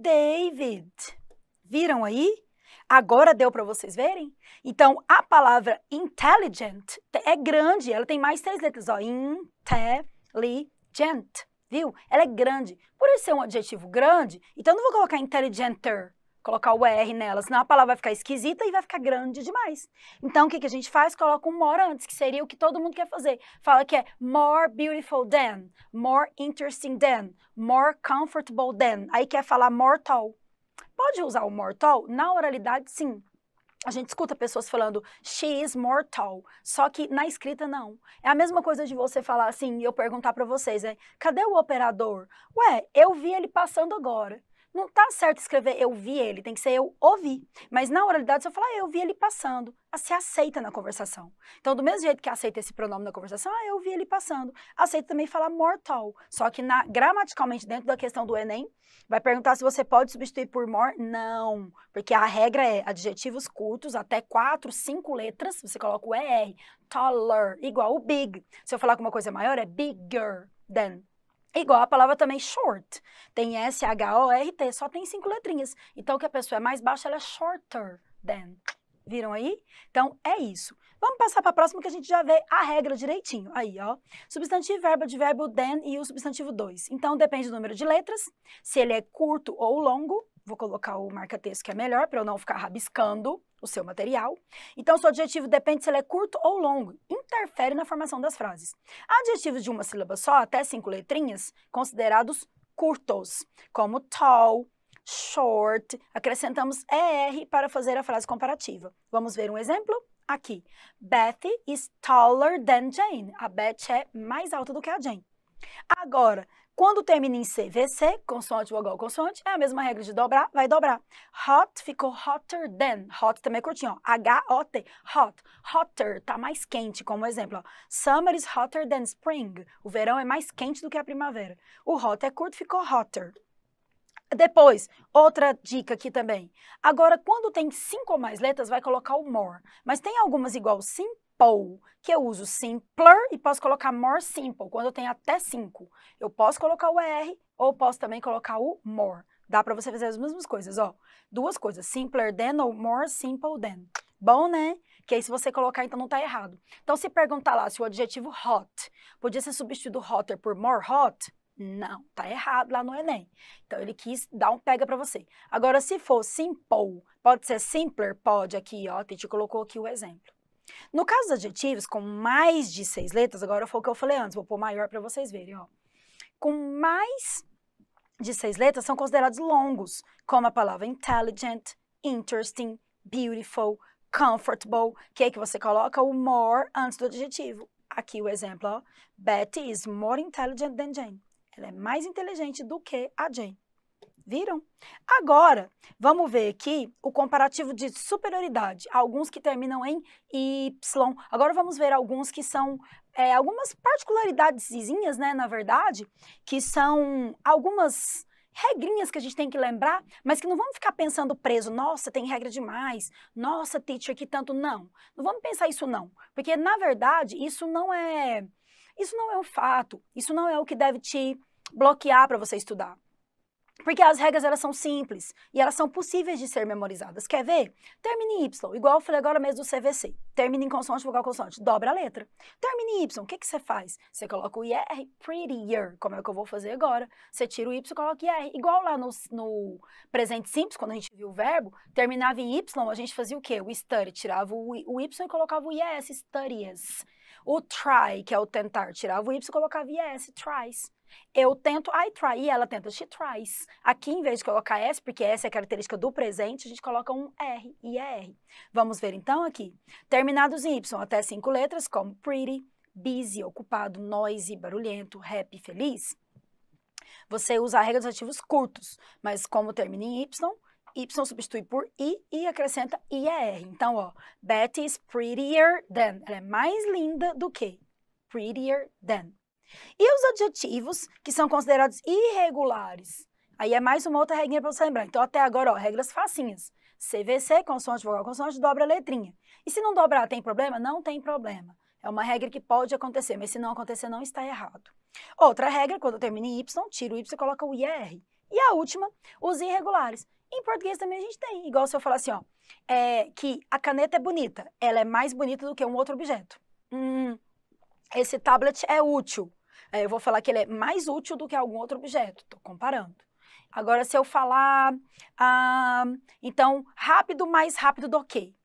David. Viram aí? Agora deu para vocês verem? Então, a palavra intelligent é grande, ela tem mais três letras, ó. Intelligent, viu? Ela é grande. Por isso ser é um adjetivo grande, então eu não vou colocar intelligenter, colocar o R nela, senão a palavra vai ficar esquisita e vai ficar grande demais. Então, o que, que a gente faz? Coloca um more antes, que seria o que todo mundo quer fazer. Fala que é more beautiful than, more interesting than, more comfortable than. Aí quer falar more tall. Pode usar o more tall? Na oralidade, sim. A gente escuta pessoas falando she is more tall, só que na escrita não. É a mesma coisa de você falar assim, eu perguntar para vocês, é, cadê o operador? Ué, eu vi ele passando agora. Não tá certo escrever eu vi ele, tem que ser eu ouvi. Mas na oralidade, se eu falar ah, eu vi ele passando, ah, se aceita na conversação. Então, do mesmo jeito que aceita esse pronome na conversação, ah, eu vi ele passando. Aceita também falar mortal. Só que na, gramaticalmente, dentro da questão do Enem, vai perguntar se você pode substituir por mor. Não, porque a regra é adjetivos curtos, até quatro, cinco letras, você coloca o ER. Taller, igual o big. Se eu falar alguma uma coisa maior, é bigger than. É igual a palavra também short. Tem S-H-O-R-T, só tem cinco letrinhas. Então, que a pessoa é mais baixa, ela é shorter than. Viram aí? Então, é isso. Vamos passar para a próxima que a gente já vê a regra direitinho. Aí, ó. Substantivo, verbo, verbo then e o substantivo 2. Então, depende do número de letras, se ele é curto ou longo, vou colocar o marca-texto que é melhor para eu não ficar rabiscando o seu material. Então, seu adjetivo depende se ele é curto ou longo, interfere na formação das frases. Adjetivos de uma sílaba só, até cinco letrinhas, considerados curtos, como tall, short. Acrescentamos ER para fazer a frase comparativa. Vamos ver um exemplo? Aqui. Beth is taller than Jane. A Beth é mais alta do que a Jane. Agora, quando termina em CVC, consoante, vogal, consoante, é a mesma regra de dobrar, vai dobrar. Hot ficou hotter than. Hot também é curtinho, ó. H-O-T. Hot. Hotter, tá mais quente, como exemplo, ó. Summer is hotter than spring. O verão é mais quente do que a primavera. O hot é curto, ficou hotter. Depois, outra dica aqui também. Agora, quando tem cinco ou mais letras, vai colocar o more. Mas tem algumas igual sim, simple, que eu uso simpler e posso colocar more simple, quando eu tenho até cinco. Eu posso colocar o R ou posso também colocar o more. Dá para você fazer as mesmas coisas, ó. Duas coisas, simpler than ou more simple than. Bom, né? Que aí se você colocar, então não tá errado. Então se perguntar lá se o adjetivo hot podia ser substituído hotter por more hot, não, tá errado lá no Enem. Então ele quis dar um pega para você. Agora se for simple, pode ser simpler? Pode aqui, ó, a gente colocou aqui o exemplo. No caso dos adjetivos com mais de seis letras, agora foi o que eu falei antes, vou pôr maior para vocês verem, ó. Com mais de seis letras são considerados longos, como a palavra intelligent, interesting, beautiful, comfortable, que é que você coloca o more antes do adjetivo. Aqui o exemplo, ó. Betty is more intelligent than Jane. Ela é mais inteligente do que a Jane. Viram? Agora, vamos ver aqui o comparativo de superioridade. Alguns que terminam em Y. Agora vamos ver alguns que são é, algumas particularidadezinhas, né, na verdade, que são algumas regrinhas que a gente tem que lembrar, mas que não vamos ficar pensando preso, nossa, tem regra demais, nossa, teacher, que tanto. Não, não vamos pensar isso não, porque, na verdade, isso não é, isso não é um fato, isso não é o que deve te bloquear para você estudar. Porque as regras elas são simples e elas são possíveis de ser memorizadas. Quer ver? Termina em Y, igual eu falei agora mesmo do CVC. Termina em consoante, vogal, consoante. Dobra a letra. Termina em Y, o que, você faz? Você coloca o IR, prettier, como é que eu vou fazer agora. Você tira o Y e coloca IR. Igual lá no, no, presente simples, quando a gente viu o verbo, terminava em Y, a gente fazia o quê? O study, tirava o, o Y e colocava o IS, studies. O try, que é o tentar, tirava o Y e colocava IS, tries. Eu tento I try e ela tenta she tries. Aqui, em vez de colocar S, porque essa é a característica do presente, a gente coloca um R e é R. Vamos ver então aqui. Terminados em Y até cinco letras, como pretty, busy, ocupado, noisy, barulhento, happy, feliz. Você usa a regra dos ativos curtos, mas como termina em Y, Y substitui por I e acrescenta R. Então, ó, Betty is prettier than. Ela é mais linda do que. Prettier than. E os adjetivos, que são considerados irregulares? Aí é mais uma outra regrinha para você lembrar. Então, até agora, ó, regras facinhas. CVC, consoante vogal, consoante, dobra a letrinha. E se não dobrar, tem problema? Não tem problema. É uma regra que pode acontecer, mas se não acontecer, não está errado. Outra regra, quando termina em Y, tira o Y e coloca o IR. E a última, os irregulares. Em português também a gente tem, igual se eu falar assim, ó, é, que a caneta é bonita, ela é mais bonita do que um outro objeto. Hum, esse tablet é útil, é, eu vou falar que ele é mais útil do que algum outro objeto, estou comparando. Agora, se eu falar, ah, então, rápido, mais rápido do que.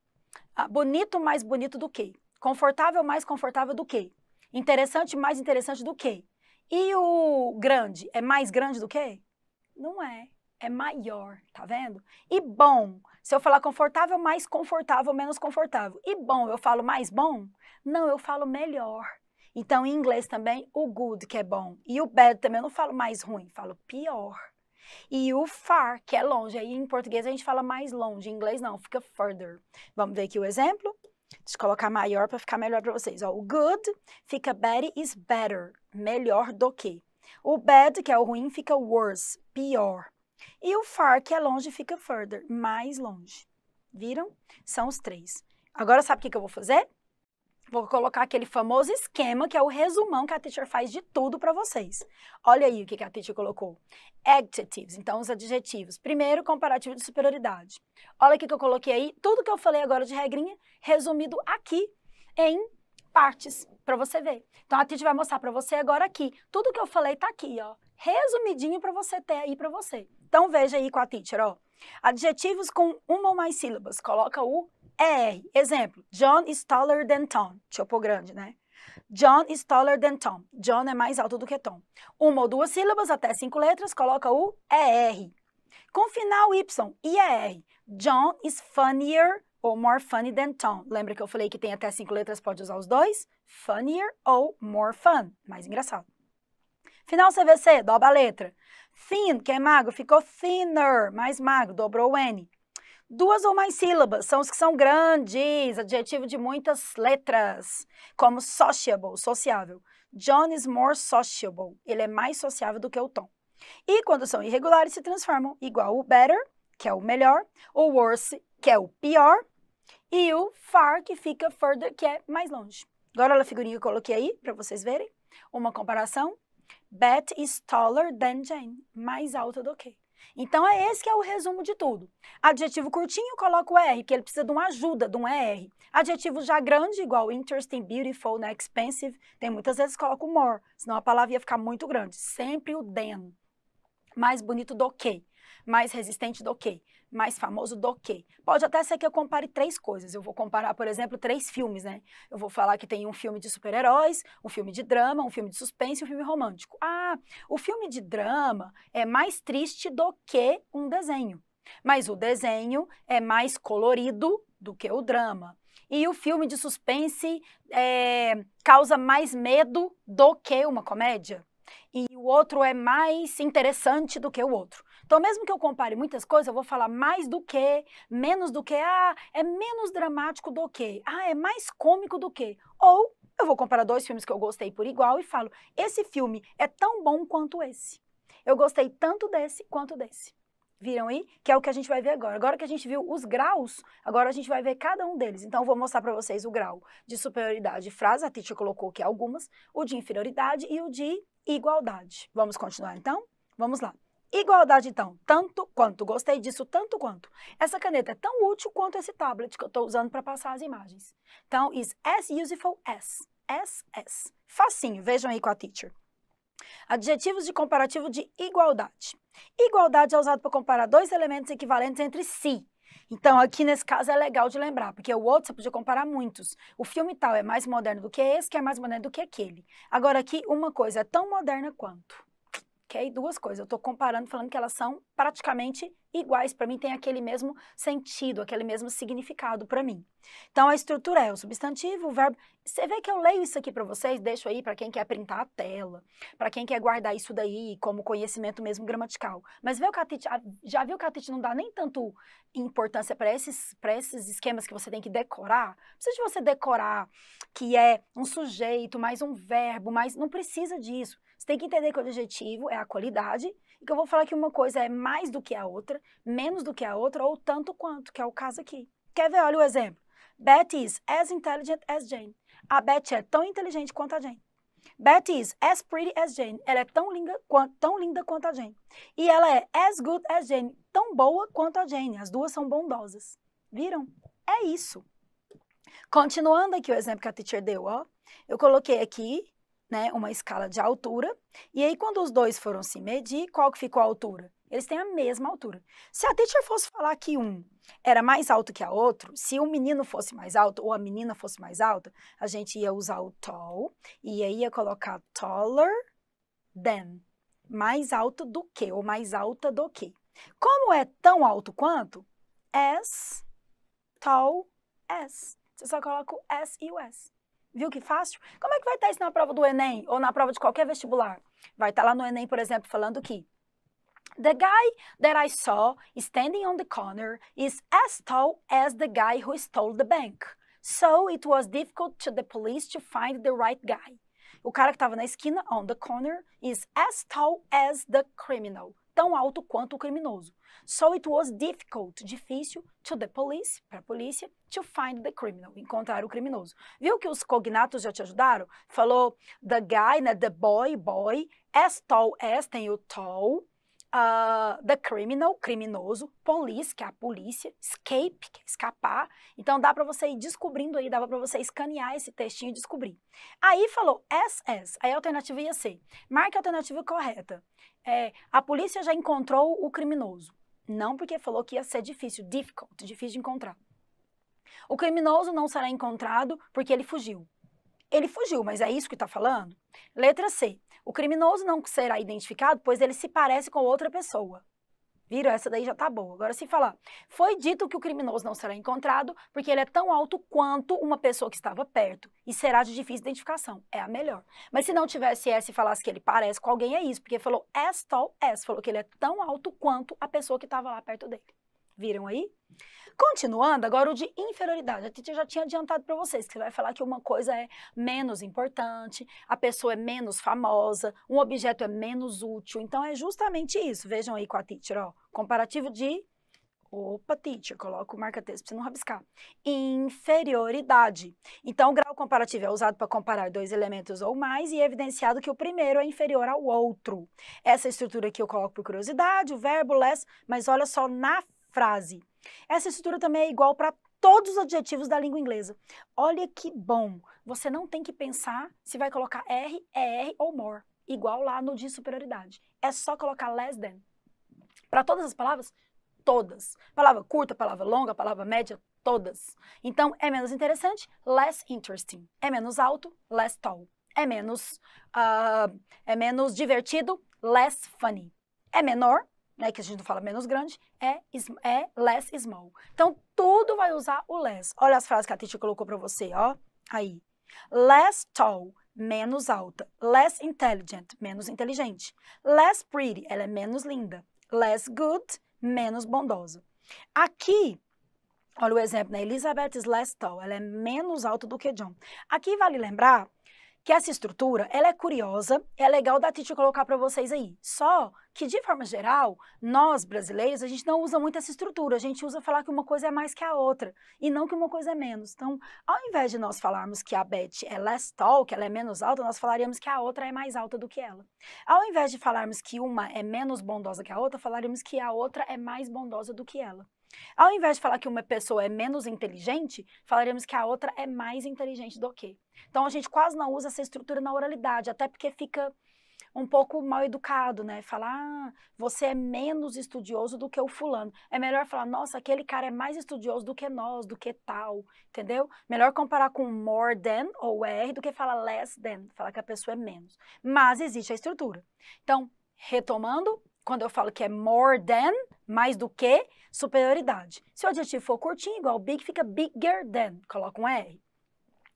Ah, bonito, mais bonito do que. Confortável, mais confortável do que. Interessante, mais interessante do que. E o grande, é mais grande do que? Não é. É maior, tá vendo? E bom, se eu falar confortável, mais confortável, menos confortável. E bom, eu falo mais bom? Não, eu falo melhor. Então, em inglês também, o good, que é bom, e o bad também, eu não falo mais ruim, falo pior. E o far, que é longe, aí em português a gente fala mais longe, em inglês não, fica further. Vamos ver aqui o exemplo? Deixa eu colocar maior para ficar melhor para vocês. Ó, o good fica better is better, melhor do que. O bad, que é o ruim, fica worse, pior. E o far, que é longe, fica further, mais longe. Viram? São os três. Agora sabe o que, que eu vou fazer? Vou colocar aquele famoso esquema que é o resumão que a teacher faz de tudo para vocês. Olha aí o que a teacher colocou. Adjectives, então os adjetivos. Primeiro, comparativo de superioridade. Olha o que eu coloquei aí. Tudo que eu falei agora de regrinha, resumido aqui em partes, para você ver. Então a teacher vai mostrar para você agora aqui. Tudo que eu falei tá aqui, ó. Resumidinho para você ter aí para você. Então veja aí com a teacher, ó. Adjetivos com uma ou mais sílabas. Coloca o er Exemplo, John is taller than Tom. Tipo grande, né? John is taller than Tom. John é mais alto do que Tom. Uma ou duas sílabas, até cinco letras, coloca o ER. Com final Y, IER. John is funnier ou more funny than Tom. Lembra que eu falei que tem até cinco letras, pode usar os dois? Funnier ou more fun, mais engraçado. Final CVC, dobra a letra. Thin, que é magro, ficou thinner, mais magro, dobrou o N. Duas ou mais sílabas são os que são grandes, adjetivo de muitas letras, como sociable, sociável. John is more sociable. Ele é mais sociável do que o Tom. E quando são irregulares, se transformam igual o better, que é o melhor, o worse, que é o pior, e o far, que fica further, que é mais longe. Agora olha a figurinha que eu coloquei aí para vocês verem. Uma comparação. Beth is taller than Jane. Mais alta do que. Então é esse que é o resumo de tudo. Adjetivo curtinho, coloca o R, que ele precisa de uma ajuda, de um ER. Adjetivo já grande, igual interesting, beautiful, né, expensive, tem muitas vezes coloca o more, senão a palavra ia ficar muito grande. Sempre o den. Mais bonito do que, mais resistente do que mais famoso do que. Pode até ser que eu compare três coisas. Eu vou comparar, por exemplo, três filmes, né? Eu vou falar que tem um filme de super-heróis, um filme de drama, um filme de suspense e um filme romântico. Ah, o filme de drama é mais triste do que um desenho. Mas o desenho é mais colorido do que o drama. E o filme de suspense é, causa mais medo do que uma comédia. E o outro é mais interessante do que o outro. Então, mesmo que eu compare muitas coisas, eu vou falar mais do que, menos do que, ah, é menos dramático do que, ah, é mais cômico do que. Ou eu vou comparar dois filmes que eu gostei por igual e falo, esse filme é tão bom quanto esse. Eu gostei tanto desse quanto desse. Viram aí? Que é o que a gente vai ver agora. Agora que a gente viu os graus, agora a gente vai ver cada um deles. Então, eu vou mostrar para vocês o grau de superioridade frase, a Titi colocou aqui algumas, o de inferioridade e o de igualdade. Vamos continuar, então? Vamos lá. Igualdade, então, tanto quanto. Gostei disso, tanto quanto. Essa caneta é tão útil quanto esse tablet que eu estou usando para passar as imagens. Então, is as useful as. As, as. Facinho, vejam aí com a teacher. Adjetivos de comparativo de igualdade. Igualdade é usado para comparar dois elementos equivalentes entre si. Então, aqui nesse caso é legal de lembrar, porque o outro você podia comparar muitos. O filme tal é mais moderno do que esse, que é mais moderno do que aquele. Agora, aqui, uma coisa é tão moderna quanto que aí é duas coisas. Eu estou comparando, falando que elas são praticamente iguais. Para mim, tem aquele mesmo sentido, aquele mesmo significado para mim. Então, a estrutura é o substantivo, o verbo. Você vê que eu leio isso aqui para vocês, deixo aí para quem quer printar a tela, para quem quer guardar isso daí como conhecimento mesmo gramatical. Mas vê o catete, já viu que a catete não dá nem tanto importância para esses, para esses esquemas que você tem que decorar? Não precisa de você decorar que é um sujeito, mais um verbo, mais. Não precisa disso. Você tem que entender que o adjetivo é a qualidade e que eu vou falar que uma coisa é mais do que a outra, menos do que a outra ou tanto quanto, que é o caso aqui. Quer ver? Olha o exemplo. Beth is as intelligent as Jane. A Beth é tão inteligente quanto a Jane. Beth is as pretty as Jane. Ela é tão linda, tão linda quanto a Jane. E ela é as good as Jane. Tão boa quanto a Jane. As duas são bondosas. Viram? É isso. Continuando aqui o exemplo que a teacher deu, ó. Eu coloquei aqui né, uma escala de altura. E aí, quando os dois foram se medir, qual que ficou a altura? Eles têm a mesma altura. Se a teacher fosse falar que um era mais alto que a outro, se o menino fosse mais alto ou a menina fosse mais alta, a gente ia usar o tall e aí ia colocar taller than, mais alto do que ou mais alta do que. Como é tão alto quanto? As tall as. Você só coloca o as e o as. Viu que fácil? Como é que vai estar tá isso na prova do Enem ou na prova de qualquer vestibular? Vai estar tá lá no Enem, por exemplo, falando que The guy that I saw standing on the corner is as tall as the guy who stole the bank. So it was difficult to the police to find the right guy. O cara que estava na esquina, on the corner, is as tall as the criminal tão alto quanto o criminoso. So it was difficult, difícil, to the police, para a polícia, to find the criminal, encontrar o criminoso. Viu que os cognatos já te ajudaram? Falou the guy, né, the boy, boy, as tall as, tem o tall, uh, the criminal, criminoso, police, que é a polícia, escape, que é escapar. Então dá para você ir descobrindo aí, dava para você escanear esse textinho e descobrir. Aí falou SS, aí a alternativa ia ser, marque a alternativa correta. É, a polícia já encontrou o criminoso. Não porque falou que ia ser difícil, difficult, difícil de encontrar. O criminoso não será encontrado porque ele fugiu. Ele fugiu, mas é isso que está falando? Letra C. O criminoso não será identificado, pois ele se parece com outra pessoa. Viram? Essa daí já tá boa. Agora, se falar, foi dito que o criminoso não será encontrado porque ele é tão alto quanto uma pessoa que estava perto e será de difícil identificação. É a melhor. Mas se não tivesse essa e falasse que ele parece com alguém, é isso, porque falou as tall as, falou que ele é tão alto quanto a pessoa que estava lá perto dele. Viram aí? Continuando, agora o de inferioridade. A Titi já tinha adiantado para vocês que você vai falar que uma coisa é menos importante, a pessoa é menos famosa, um objeto é menos útil. Então é justamente isso. Vejam aí com a Titi, ó. Comparativo de Opa, Titi, coloca o marca-texto para você não rabiscar. Inferioridade. Então, o grau comparativo é usado para comparar dois elementos ou mais e é evidenciado que o primeiro é inferior ao outro. Essa estrutura aqui eu coloco por curiosidade, o verbo less, mas olha só na frase. Essa estrutura também é igual para todos os adjetivos da língua inglesa. Olha que bom! Você não tem que pensar se vai colocar R, ER ou more, igual lá no de superioridade. É só colocar less than. Para todas as palavras, todas. Palavra curta, palavra longa, palavra média, todas. Então, é menos interessante, less interesting. É menos alto, less tall. É menos, uh, é menos divertido, less funny. É menor, né, que a gente não fala menos grande, é, é less small. Então, tudo vai usar o less. Olha as frases que a Titi colocou para você, ó. Aí. Less tall, menos alta. Less intelligent, menos inteligente. Less pretty, ela é menos linda. Less good, menos bondosa. Aqui, olha o exemplo, né? Elizabeth is less tall, ela é menos alta do que John. Aqui vale lembrar que essa estrutura, ela é curiosa, é legal da Titi colocar para vocês aí. Só que, de forma geral, nós brasileiros, a gente não usa muito essa estrutura, a gente usa falar que uma coisa é mais que a outra e não que uma coisa é menos. Então, ao invés de nós falarmos que a Beth é less tall, que ela é menos alta, nós falaríamos que a outra é mais alta do que ela. Ao invés de falarmos que uma é menos bondosa que a outra, falaríamos que a outra é mais bondosa do que ela. Ao invés de falar que uma pessoa é menos inteligente, falaremos que a outra é mais inteligente do que. Então a gente quase não usa essa estrutura na oralidade, até porque fica um pouco mal educado, né? Falar, ah, você é menos estudioso do que o fulano. É melhor falar, nossa, aquele cara é mais estudioso do que nós, do que tal, entendeu? Melhor comparar com more than ou R do que falar less than, falar que a pessoa é menos. Mas existe a estrutura. Então, retomando, quando eu falo que é more than, mais do que, superioridade. Se o adjetivo for curtinho, igual big, fica bigger than, coloca um R.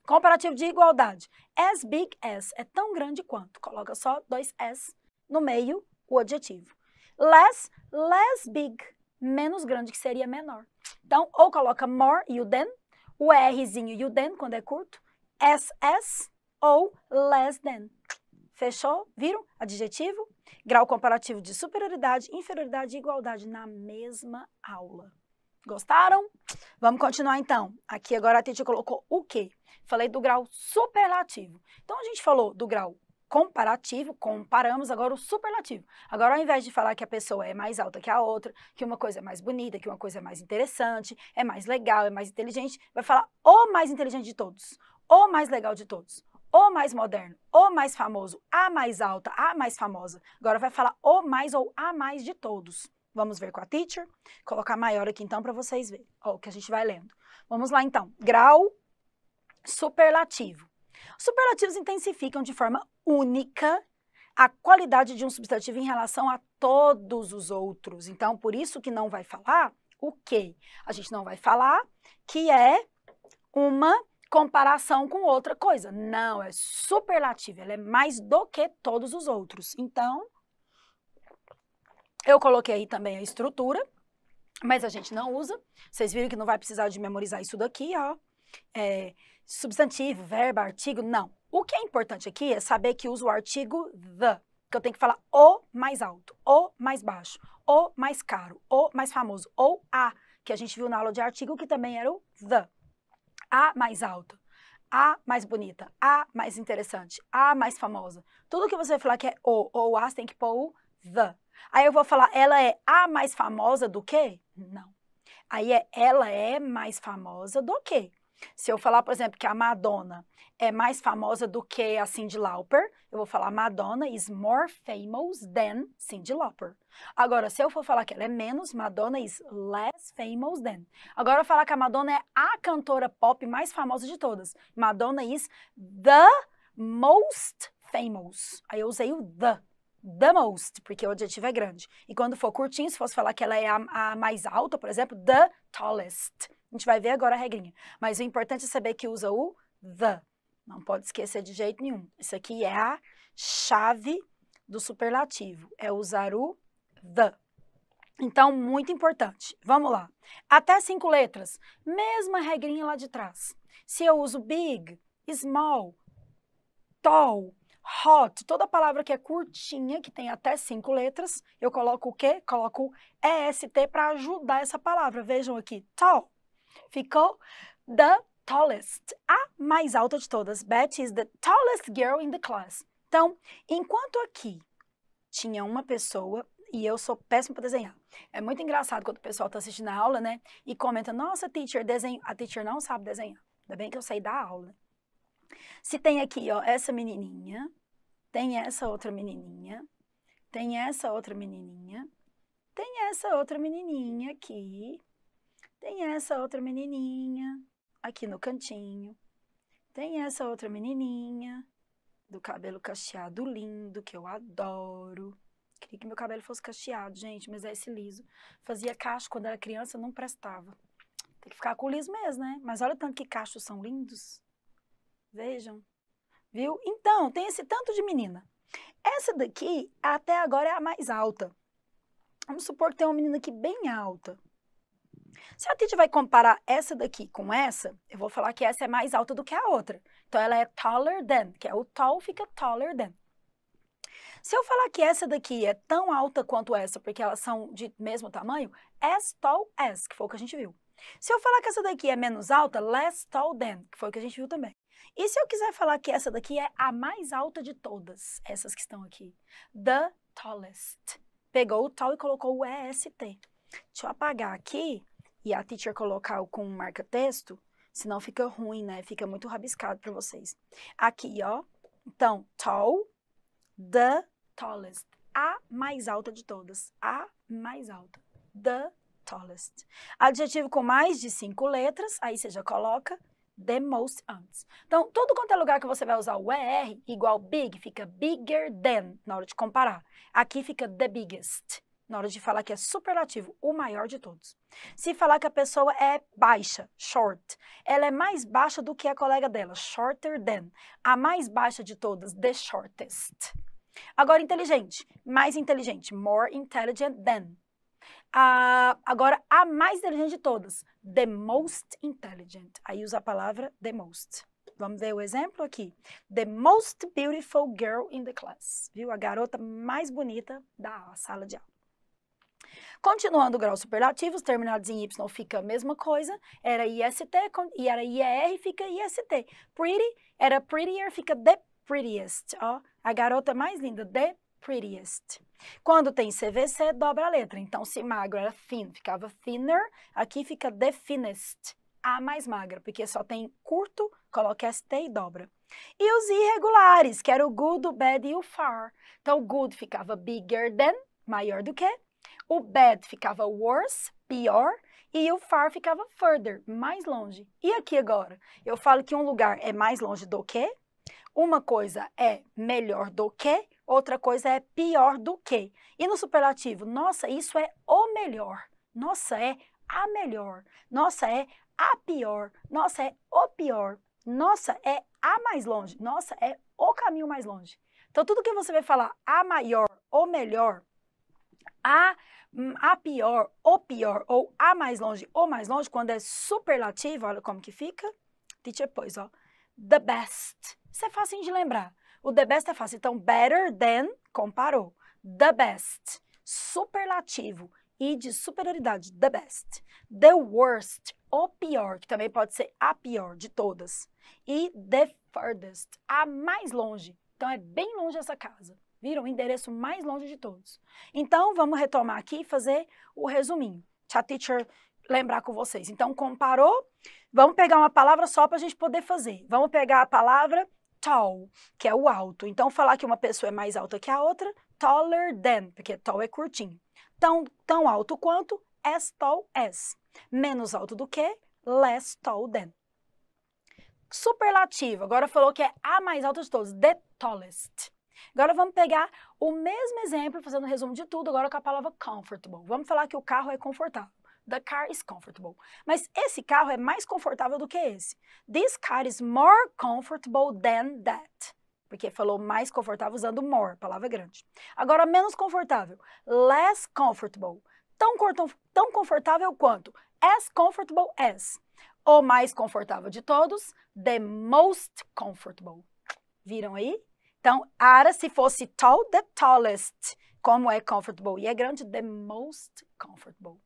Comparativo de igualdade. As big as é tão grande quanto. Coloca só dois s no meio, o adjetivo. Less, less big, menos grande, que seria menor. Então, ou coloca more e o than, o Rzinho e o than, quando é curto, SS ou less than. Fechou? Viram? Adjetivo, grau comparativo de superioridade, inferioridade e igualdade na mesma aula. Gostaram? Vamos continuar então. Aqui agora a Titi colocou o quê? Falei do grau superlativo. Então a gente falou do grau comparativo, comparamos agora o superlativo. Agora, ao invés de falar que a pessoa é mais alta que a outra, que uma coisa é mais bonita, que uma coisa é mais interessante, é mais legal, é mais inteligente, vai falar o mais inteligente de todos, o mais legal de todos, o mais moderno, o mais famoso, a mais alta, a mais famosa. Agora vai falar o mais ou a mais de todos. Vamos ver com a teacher. Colocar maior aqui então para vocês verem. Ó, o que a gente vai lendo. Vamos lá então. Grau superlativo. Superlativos intensificam de forma única a qualidade de um substantivo em relação a todos os outros. Então, por isso que não vai falar o que? A gente não vai falar que é uma comparação com outra coisa. Não, é superlativo. ela é mais do que todos os outros. Então, eu coloquei aí também a estrutura, mas a gente não usa. Vocês viram que não vai precisar de memorizar isso daqui, ó. É, substantivo, verbo, artigo, não. O que é importante aqui é saber que usa o artigo the, que eu tenho que falar o mais alto, o mais baixo, o mais caro, o mais famoso, ou a, que a gente viu na aula de artigo, que também era o the. A mais alta, a mais bonita, a mais interessante, a mais famosa. Tudo que você falar que é o ou as tem que pôr o the. Aí eu vou falar, ela é a mais famosa do que? Não. Aí é, ela é mais famosa do que? Se eu falar, por exemplo, que a Madonna é mais famosa do que a Cyndi Lauper, eu vou falar Madonna is more famous than Cyndi Lauper. Agora, se eu for falar que ela é menos, Madonna is less famous than. Agora, eu falar que a Madonna é a cantora pop mais famosa de todas. Madonna is the most famous. Aí eu usei o the the most, porque o adjetivo é grande. E quando for curtinho, se fosse falar que ela é a, a, mais alta, por exemplo, the tallest. A gente vai ver agora a regrinha. Mas o importante é saber que usa o the. Não pode esquecer de jeito nenhum. Isso aqui é a chave do superlativo. É usar o the. Então, muito importante. Vamos lá. Até cinco letras. Mesma regrinha lá de trás. Se eu uso big, small, tall, hot, toda palavra que é curtinha, que tem até cinco letras, eu coloco o quê? Coloco EST para ajudar essa palavra. Vejam aqui, tall. Ficou the tallest, a mais alta de todas. Betty is the tallest girl in the class. Então, enquanto aqui tinha uma pessoa, e eu sou péssima para desenhar. É muito engraçado quando o pessoal está assistindo a aula, né? E comenta, nossa, teacher, desenho. A teacher não sabe desenhar. Ainda bem que eu saí da aula. Né? Se tem aqui, ó, essa menininha, tem essa outra menininha, tem essa outra menininha, tem essa outra menininha aqui, tem essa outra menininha aqui no cantinho, tem essa outra menininha do cabelo cacheado lindo, que eu adoro. Queria que meu cabelo fosse cacheado, gente, mas é esse liso. Fazia cacho quando era criança, não prestava. Tem que ficar com o liso mesmo, né? Mas olha o tanto que cachos são lindos. Vejam. Viu? Então, tem esse tanto de menina. Essa daqui, até agora, é a mais alta. Vamos supor que tem uma menina aqui bem alta. Se a gente vai comparar essa daqui com essa, eu vou falar que essa é mais alta do que a outra. Então, ela é taller than, que é o tall fica taller than. Se eu falar que essa daqui é tão alta quanto essa, porque elas são de mesmo tamanho, as tall as, que foi o que a gente viu. Se eu falar que essa daqui é menos alta, less tall than, que foi o que a gente viu também. E se eu quiser falar que essa daqui é a mais alta de todas essas que estão aqui? The tallest. Pegou o tall e colocou o EST. Deixa eu apagar aqui e a teacher colocar com marca-texto, senão fica ruim, né? Fica muito rabiscado para vocês. Aqui, ó. Então, tall, the tallest. A mais alta de todas. A mais alta. The tallest. Adjetivo com mais de cinco letras, aí você já coloca the most antes. Então, todo quanto é lugar que você vai usar o ER igual big, fica bigger than na hora de comparar. Aqui fica the biggest na hora de falar que é superlativo, o maior de todos. Se falar que a pessoa é baixa, short, ela é mais baixa do que a colega dela, shorter than. A mais baixa de todas, the shortest. Agora, inteligente, mais inteligente, more intelligent than. A, agora, a mais inteligente de todas, the most intelligent. Aí usa a palavra the most. Vamos ver o exemplo aqui. The most beautiful girl in the class. Viu? A garota mais bonita da sala de aula. Continuando o grau superlativo, os terminados em Y fica a mesma coisa, era IST, e era IER, fica IST. Pretty, era prettier, fica the prettiest, ó. A garota mais linda, the prettiest. Quando tem CVC, dobra a letra. Então, se magro era thin, ficava thinner, aqui fica the thinnest, a mais magra, porque só tem curto, coloca ST e dobra. E os irregulares, que era o good, o bad e o far. Então, o good ficava bigger than, maior do que. O bad ficava worse, pior. E o far ficava further, mais longe. E aqui agora? Eu falo que um lugar é mais longe do que, uma coisa é melhor do que Outra coisa é pior do que. E no superlativo, nossa, isso é o melhor. Nossa, é a melhor. Nossa, é a pior. Nossa, é o pior. Nossa, é a mais longe. Nossa, é o caminho mais longe. Então, tudo que você vai falar, a maior, o melhor, a, hum, a pior, o pior, ou a mais longe, o mais longe, quando é superlativo, olha como que fica. Teacher, pois, ó. The best. Isso é fácil de lembrar. O the best é fácil. Então, better than, comparou. The best, superlativo e de superioridade, the best. The worst, o pior, que também pode ser a pior de todas. E the furthest, a mais longe. Então, é bem longe essa casa. Viram? O endereço mais longe de todos. Então, vamos retomar aqui e fazer o resuminho. A teacher lembrar com vocês. Então, comparou. Vamos pegar uma palavra só para a gente poder fazer. Vamos pegar a palavra tall, que é o alto. Então, falar que uma pessoa é mais alta que a outra, taller than, porque tall é curtinho. Tão, tão alto quanto, as tall as. Menos alto do que, less tall than. Superlativo, agora falou que é a mais alta de todos, the tallest. Agora vamos pegar o mesmo exemplo, fazendo um resumo de tudo, agora com a palavra comfortable. Vamos falar que o carro é confortável. The car is comfortable. Mas esse carro é mais confortável do que esse. This car is more comfortable than that. Porque falou mais confortável usando more, palavra grande. Agora, menos confortável. Less comfortable. Tão, tão confortável quanto. As comfortable as. O mais confortável de todos. The most comfortable. Viram aí? Então, ara, se fosse tall, the tallest. Como é comfortable e é grande, the most comfortable.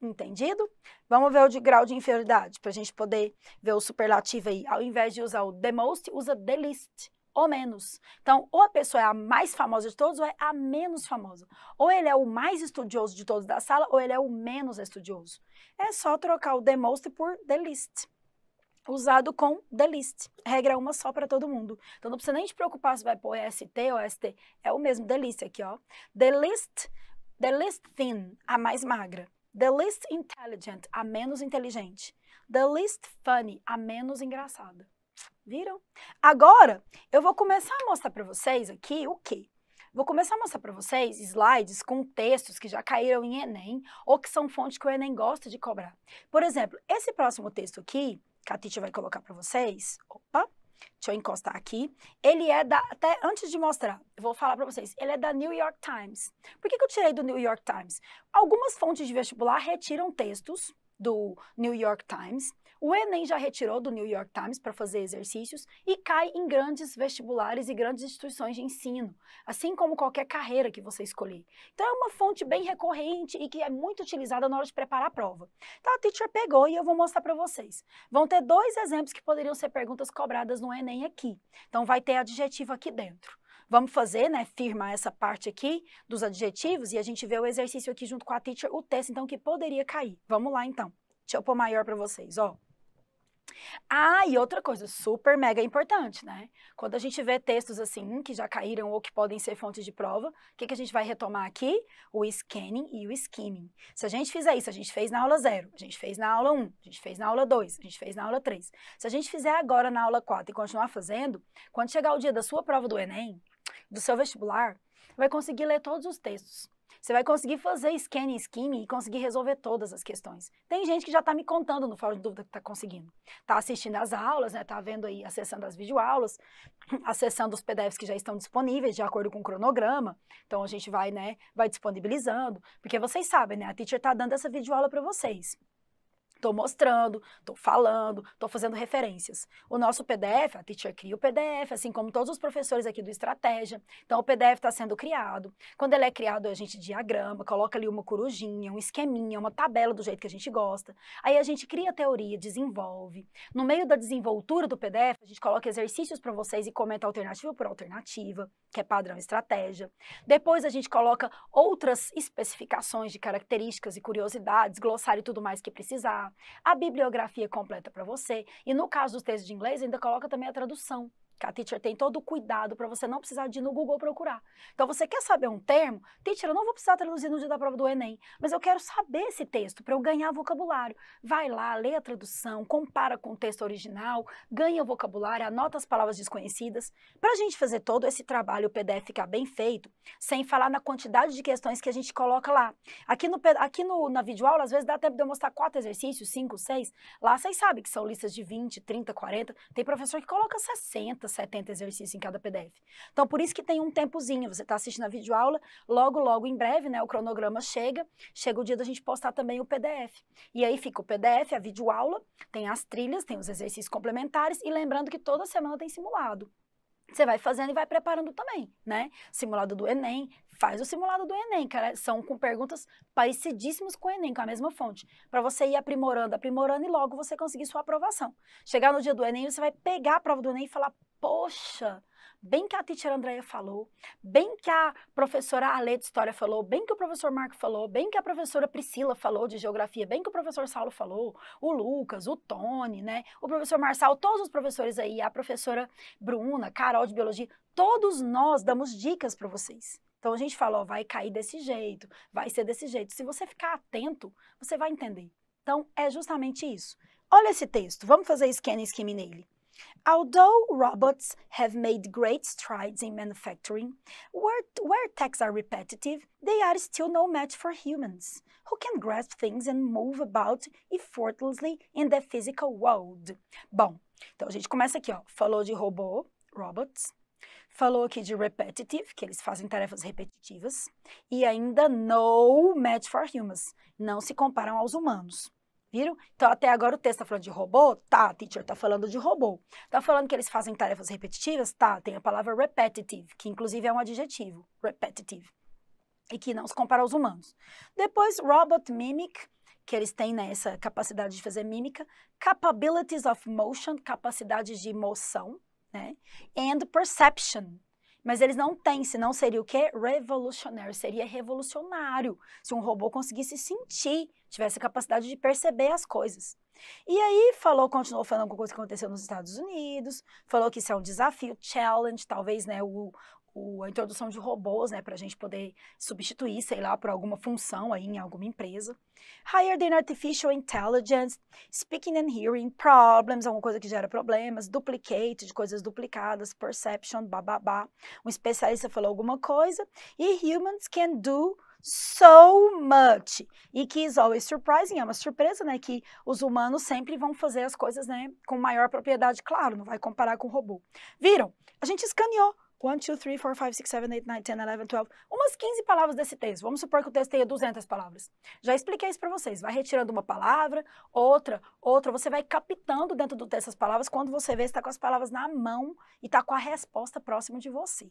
Entendido? Vamos ver o de grau de inferioridade, para a gente poder ver o superlativo aí. Ao invés de usar o the most, usa the least, ou menos. Então, ou a pessoa é a mais famosa de todos, ou é a menos famosa. Ou ele é o mais estudioso de todos da sala, ou ele é o menos estudioso. É só trocar o the most por the least usado com the list. Regra uma só para todo mundo. Então não precisa nem te preocupar se vai pôr ST ou ST. É o mesmo the list aqui, ó. The list, the list thin, a mais magra. The least intelligent, a menos inteligente. The least funny, a menos engraçada. Viram? Agora, eu vou começar a mostrar para vocês aqui o quê? Vou começar a mostrar para vocês slides com textos que já caíram em Enem ou que são fontes que o Enem gosta de cobrar. Por exemplo, esse próximo texto aqui, que a Titi vai colocar para vocês. Opa! Deixa eu encostar aqui. Ele é da. Até antes de mostrar, eu vou falar para vocês. Ele é da New York Times. Por que, que eu tirei do New York Times? Algumas fontes de vestibular retiram textos do New York Times o Enem já retirou do New York Times para fazer exercícios e cai em grandes vestibulares e grandes instituições de ensino, assim como qualquer carreira que você escolher. Então é uma fonte bem recorrente e que é muito utilizada na hora de preparar a prova. Então a teacher pegou e eu vou mostrar para vocês. Vão ter dois exemplos que poderiam ser perguntas cobradas no Enem aqui. Então vai ter adjetivo aqui dentro vamos fazer, né, firma essa parte aqui dos adjetivos e a gente vê o exercício aqui junto com a teacher, o texto então, que poderia cair. Vamos lá, então. Deixa eu pôr maior para vocês, ó. Ah, e outra coisa super mega importante, né? Quando a gente vê textos assim que já caíram ou que podem ser fontes de prova, o que, que a gente vai retomar aqui? O scanning e o skimming. Se a gente fizer isso, a gente fez na aula 0, a gente fez na aula 1, um, a gente fez na aula 2, a gente fez na aula 3. Se a gente fizer agora na aula 4 e continuar fazendo, quando chegar o dia da sua prova do Enem, do seu vestibular, vai conseguir ler todos os textos. Você vai conseguir fazer scan e skimming e conseguir resolver todas as questões. Tem gente que já está me contando no Fórum de Dúvida que está conseguindo. Está assistindo as aulas, está né? Tá vendo aí, acessando as videoaulas, acessando os PDFs que já estão disponíveis de acordo com o cronograma. Então, a gente vai, né, vai disponibilizando, porque vocês sabem, né, a teacher está dando essa videoaula para vocês. Estou mostrando, estou falando, estou fazendo referências. O nosso PDF, a teacher cria o PDF, assim como todos os professores aqui do Estratégia. Então, o PDF está sendo criado. Quando ele é criado, a gente diagrama, coloca ali uma corujinha, um esqueminha, uma tabela do jeito que a gente gosta. Aí a gente cria a teoria, desenvolve. No meio da desenvoltura do PDF, a gente coloca exercícios para vocês e comenta alternativa por alternativa, que é padrão estratégia. Depois a gente coloca outras especificações de características e curiosidades, glossário e tudo mais que precisar a bibliografia completa para você. E no caso dos textos de inglês, ainda coloca também a tradução. A teacher tem todo o cuidado para você não precisar de ir no Google procurar. Então, você quer saber um termo? Teacher, eu não vou precisar traduzir no dia da prova do Enem, mas eu quero saber esse texto para eu ganhar vocabulário. Vai lá, lê a tradução, compara com o texto original, ganha vocabulário, anota as palavras desconhecidas. Para a gente fazer todo esse trabalho, o PDF ficar bem feito, sem falar na quantidade de questões que a gente coloca lá. Aqui, no, aqui no, na videoaula, às vezes dá tempo de eu mostrar quatro exercícios, cinco, seis. Lá vocês sabem que são listas de 20, 30, 40. Tem professor que coloca 60, 60, 70 exercícios em cada PDF. Então, por isso que tem um tempozinho, você está assistindo a videoaula, logo, logo, em breve, né, o cronograma chega, chega o dia da gente postar também o PDF. E aí fica o PDF, a videoaula, tem as trilhas, tem os exercícios complementares, e lembrando que toda semana tem simulado. Você vai fazendo e vai preparando também, né? Simulado do Enem, faz o simulado do Enem, cara. É, são com perguntas parecidíssimas com o Enem, com a mesma fonte. Para você ir aprimorando, aprimorando e logo você conseguir sua aprovação. Chegar no dia do Enem, você vai pegar a prova do Enem e falar: poxa, bem que a teacher Andréia falou, bem que a professora Alê de História falou, bem que o professor Marco falou, bem que a professora Priscila falou de Geografia, bem que o professor Saulo falou, o Lucas, o Tony, né? O professor Marçal, todos os professores aí, a professora Bruna, Carol de Biologia, todos nós damos dicas para vocês. Então a gente fala, ó, vai cair desse jeito, vai ser desse jeito. Se você ficar atento, você vai entender. Então é justamente isso. Olha esse texto, vamos fazer scan e skimming nele. Although robots have made great strides in manufacturing, where, where tasks are repetitive, they are still no match for humans, who can grasp things and move about effortlessly in the physical world. Bom, então a gente começa aqui, ó. Falou de robô, robots. Falou aqui de repetitive, que eles fazem tarefas repetitivas. E ainda no match for humans, não se comparam aos humanos. Viram? Então, até agora o texto está falando de robô? Tá, teacher, está falando de robô. Está falando que eles fazem tarefas repetitivas? Tá, tem a palavra repetitive, que inclusive é um adjetivo, repetitive, e que não se compara aos humanos. Depois, robot mimic, que eles têm né, essa capacidade de fazer mímica. Capabilities of motion, capacidades de moção, né? And perception, mas eles não têm, senão seria o quê? Revolutionário, seria revolucionário se um robô conseguisse sentir tivesse a capacidade de perceber as coisas. E aí falou, continuou falando com coisa que aconteceu nos Estados Unidos, falou que isso é um desafio, challenge, talvez, né, o, o a introdução de robôs, né, para a gente poder substituir, sei lá, por alguma função aí em alguma empresa. Higher than artificial intelligence, speaking and hearing problems, alguma coisa que gera problemas, duplicate, de coisas duplicadas, perception, bababá. Um especialista falou alguma coisa. E humans can do so much. E que is always surprising, é uma surpresa, né? Que os humanos sempre vão fazer as coisas, né? Com maior propriedade, claro, não vai comparar com o robô. Viram? A gente escaneou 1, 2, 3, 4, 5, 6, 7, 8, 9, 10, 11, 12, umas 15 palavras desse texto. Vamos supor que o texto tenha 200 palavras. Já expliquei isso para vocês. Vai retirando uma palavra, outra, outra. Você vai captando dentro do texto as palavras. Quando você vê, se está com as palavras na mão e está com a resposta próxima de você.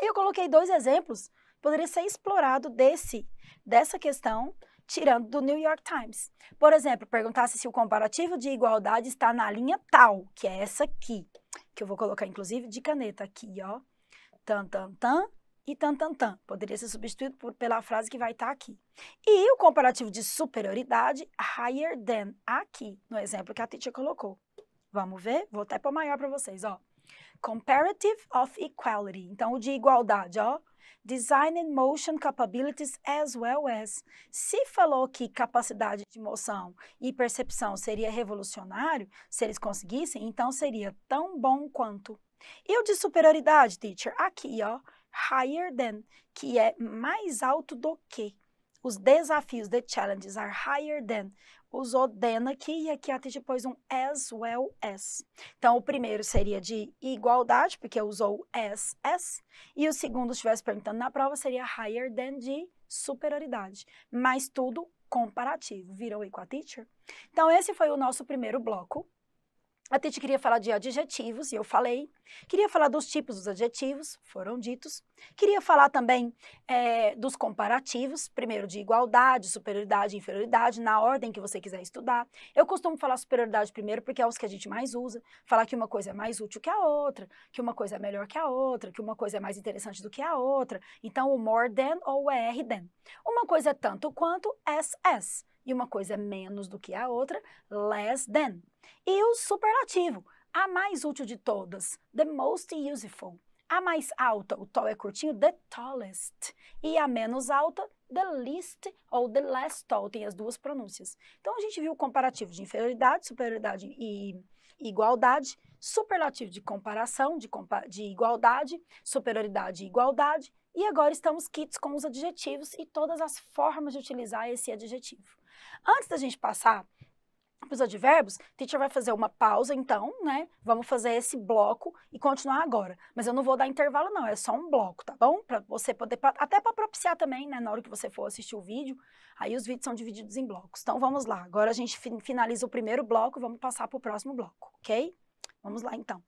Aí eu coloquei dois exemplos poderia ser explorado desse, dessa questão, tirando do New York Times. Por exemplo, perguntasse se o comparativo de igualdade está na linha tal, que é essa aqui, que eu vou colocar, inclusive, de caneta aqui, ó. Tan, tan, tan e tan, tan, tan. Poderia ser substituído por, pela frase que vai estar tá aqui. E o comparativo de superioridade, higher than, aqui, no exemplo que a Titi colocou. Vamos ver? Vou até pôr maior para vocês, ó. Comparative of equality. Então, o de igualdade, ó design and motion capabilities as well as. Se falou que capacidade de moção e percepção seria revolucionário, se eles conseguissem, então seria tão bom quanto. E o de superioridade, teacher? Aqui, ó, higher than, que é mais alto do que. Os desafios, the challenges, are higher than usou then aqui e aqui a teacher pôs um as well as. Então, o primeiro seria de igualdade, porque usou as, as. E o segundo, se estivesse perguntando na prova, seria higher than de superioridade. Mas tudo comparativo. virou aí com a teacher? Então, esse foi o nosso primeiro bloco. A Titi queria falar de adjetivos, e eu falei. Queria falar dos tipos dos adjetivos, foram ditos. Queria falar também é, dos comparativos, primeiro de igualdade, superioridade, inferioridade, na ordem que você quiser estudar. Eu costumo falar superioridade primeiro porque é os que a gente mais usa. Falar que uma coisa é mais útil que a outra, que uma coisa é melhor que a outra, que uma coisa é mais interessante do que a outra. Então, o more than ou o er than. Uma coisa é tanto quanto, as, as. E uma coisa é menos do que a outra, less than. E o superlativo, a mais útil de todas, the most useful. A mais alta, o tall é curtinho, the tallest. E a menos alta, the least ou the less tall, tem as duas pronúncias. Então, a gente viu o comparativo de inferioridade, superioridade e igualdade, superlativo de comparação, de, compa de igualdade, superioridade e igualdade, e agora estamos kits com os adjetivos e todas as formas de utilizar esse adjetivo. Antes da gente passar para os advérbios, teacher vai fazer uma pausa, então, né? Vamos fazer esse bloco e continuar agora. Mas eu não vou dar intervalo, não, é só um bloco, tá bom? Para você poder, pra, até para propiciar também, né? Na hora que você for assistir o vídeo, aí os vídeos são divididos em blocos. Então, vamos lá. Agora a gente finaliza o primeiro bloco, vamos passar para o próximo bloco, ok? Vamos lá, então.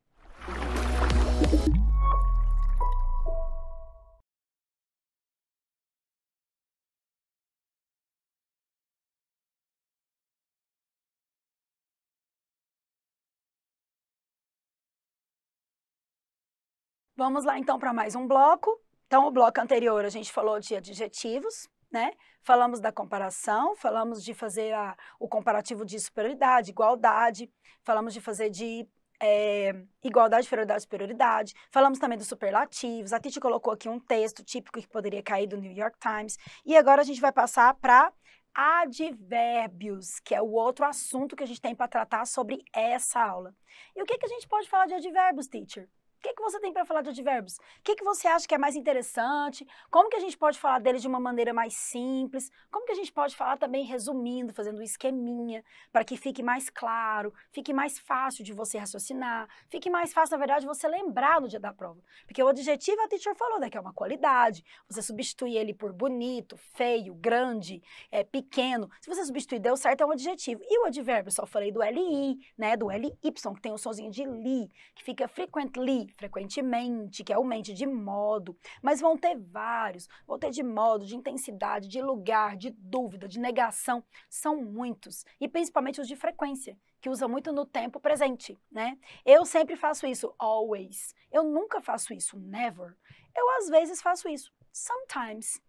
Vamos lá então para mais um bloco. Então, o bloco anterior a gente falou de adjetivos, né? Falamos da comparação, falamos de fazer a, o comparativo de superioridade, igualdade, falamos de fazer de é, igualdade, inferioridade, superioridade. Falamos também dos superlativos. A Titi colocou aqui um texto típico que poderia cair do New York Times. E agora a gente vai passar para advérbios, que é o outro assunto que a gente tem para tratar sobre essa aula. E o que, que a gente pode falar de advérbios, teacher? que, que você tem para falar de advérbios? O que, que você acha que é mais interessante? Como que a gente pode falar deles de uma maneira mais simples? Como que a gente pode falar também resumindo, fazendo um esqueminha, para que fique mais claro, fique mais fácil de você raciocinar, fique mais fácil, na verdade, você lembrar no dia da prova. Porque o adjetivo, a teacher falou, né, que é uma qualidade. Você substitui ele por bonito, feio, grande, é, pequeno. Se você substituir deu certo, é um adjetivo. E o advérbio, só falei do LI, né, do LY, que tem o um sonzinho de li, que fica frequently, frequentemente, que aumente de modo, mas vão ter vários, vão ter de modo, de intensidade, de lugar, de dúvida, de negação, são muitos, e principalmente os de frequência, que usa muito no tempo presente, né? Eu sempre faço isso, always. Eu nunca faço isso, never. Eu às vezes faço isso, sometimes.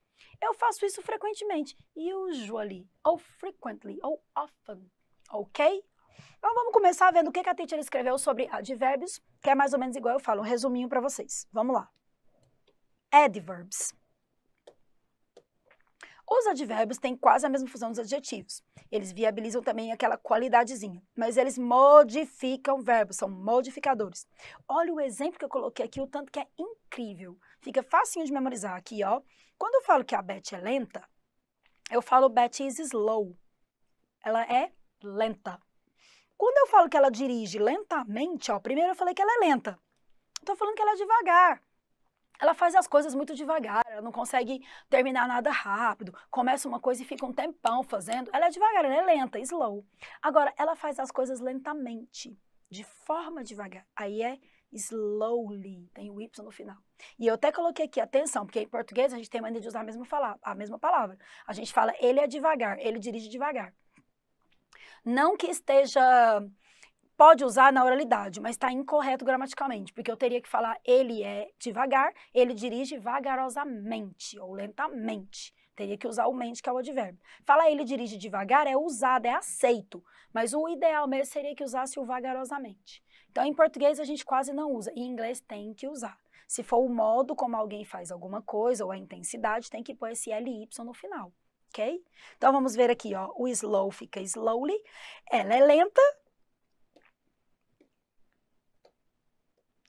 Eu faço isso frequentemente, usually, ou frequently, ou often, ok? Então vamos começar vendo o que a teacher escreveu sobre advérbios, que é mais ou menos igual eu falo, um resuminho para vocês. Vamos lá. Adverbs. Os advérbios têm quase a mesma função dos adjetivos. Eles viabilizam também aquela qualidadezinha, mas eles modificam verbos, são modificadores. Olha o exemplo que eu coloquei aqui, o tanto que é incrível. Fica facinho de memorizar aqui, ó. Quando eu falo que a Beth é lenta, eu falo Beth is slow. Ela é lenta. Quando eu falo que ela dirige lentamente, ó, primeiro eu falei que ela é lenta. Estou falando que ela é devagar. Ela faz as coisas muito devagar, ela não consegue terminar nada rápido. Começa uma coisa e fica um tempão fazendo. Ela é devagar, ela é lenta, slow. Agora, ela faz as coisas lentamente, de forma devagar. Aí é slowly, tem o Y no final. E eu até coloquei aqui, atenção, porque em português a gente tem maneira de usar a mesma, fala, a mesma palavra. A gente fala, ele é devagar, ele dirige devagar. Não que esteja. Pode usar na oralidade, mas está incorreto gramaticalmente, porque eu teria que falar ele é devagar, ele dirige vagarosamente ou lentamente. Teria que usar o mente, que é o advérbio. Falar ele dirige devagar é usado, é aceito. Mas o ideal mesmo seria que usasse o vagarosamente. Então, em português, a gente quase não usa. Em inglês, tem que usar. Se for o modo como alguém faz alguma coisa ou a intensidade, tem que pôr esse LY no final ok? Então vamos ver aqui, ó, o slow fica slowly, ela é lenta.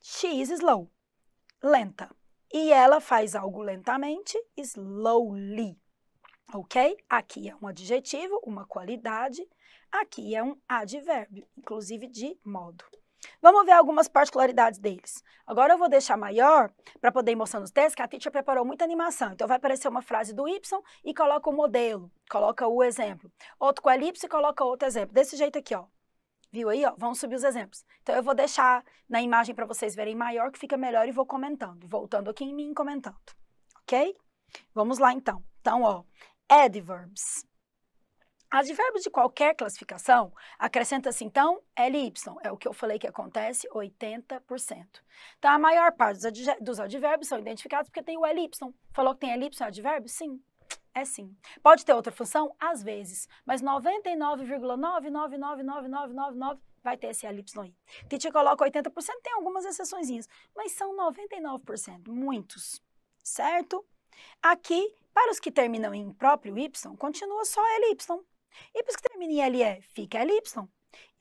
She is slow, lenta. E ela faz algo lentamente, slowly, ok? Aqui é um adjetivo, uma qualidade, aqui é um advérbio, inclusive de modo. Vamos ver algumas particularidades deles. Agora eu vou deixar maior para poder mostrar nos os testes, que a teacher preparou muita animação. Então vai aparecer uma frase do Y e coloca o modelo, coloca o exemplo. Outro com elipse e coloca outro exemplo. Desse jeito aqui, ó. Viu aí? Ó? Vamos subir os exemplos. Então eu vou deixar na imagem para vocês verem maior, que fica melhor, e vou comentando. Voltando aqui em mim e comentando. Ok? Vamos lá então. Então, ó, adverbs. Advérbios de qualquer classificação, acrescenta-se assim, então LY, é o que eu falei que acontece, 80%. Então, a maior parte dos advérbios são identificados porque tem o LY. Falou que tem LY é advérbio? Sim, é sim. Pode ter outra função? Às vezes, mas 99,999999 vai ter esse LY aí. Titi coloca 80%, tem algumas exceções, mas são 99%, muitos, certo? Aqui, para os que terminam em próprio Y, continua só LY. Y que termina em LE fica LY.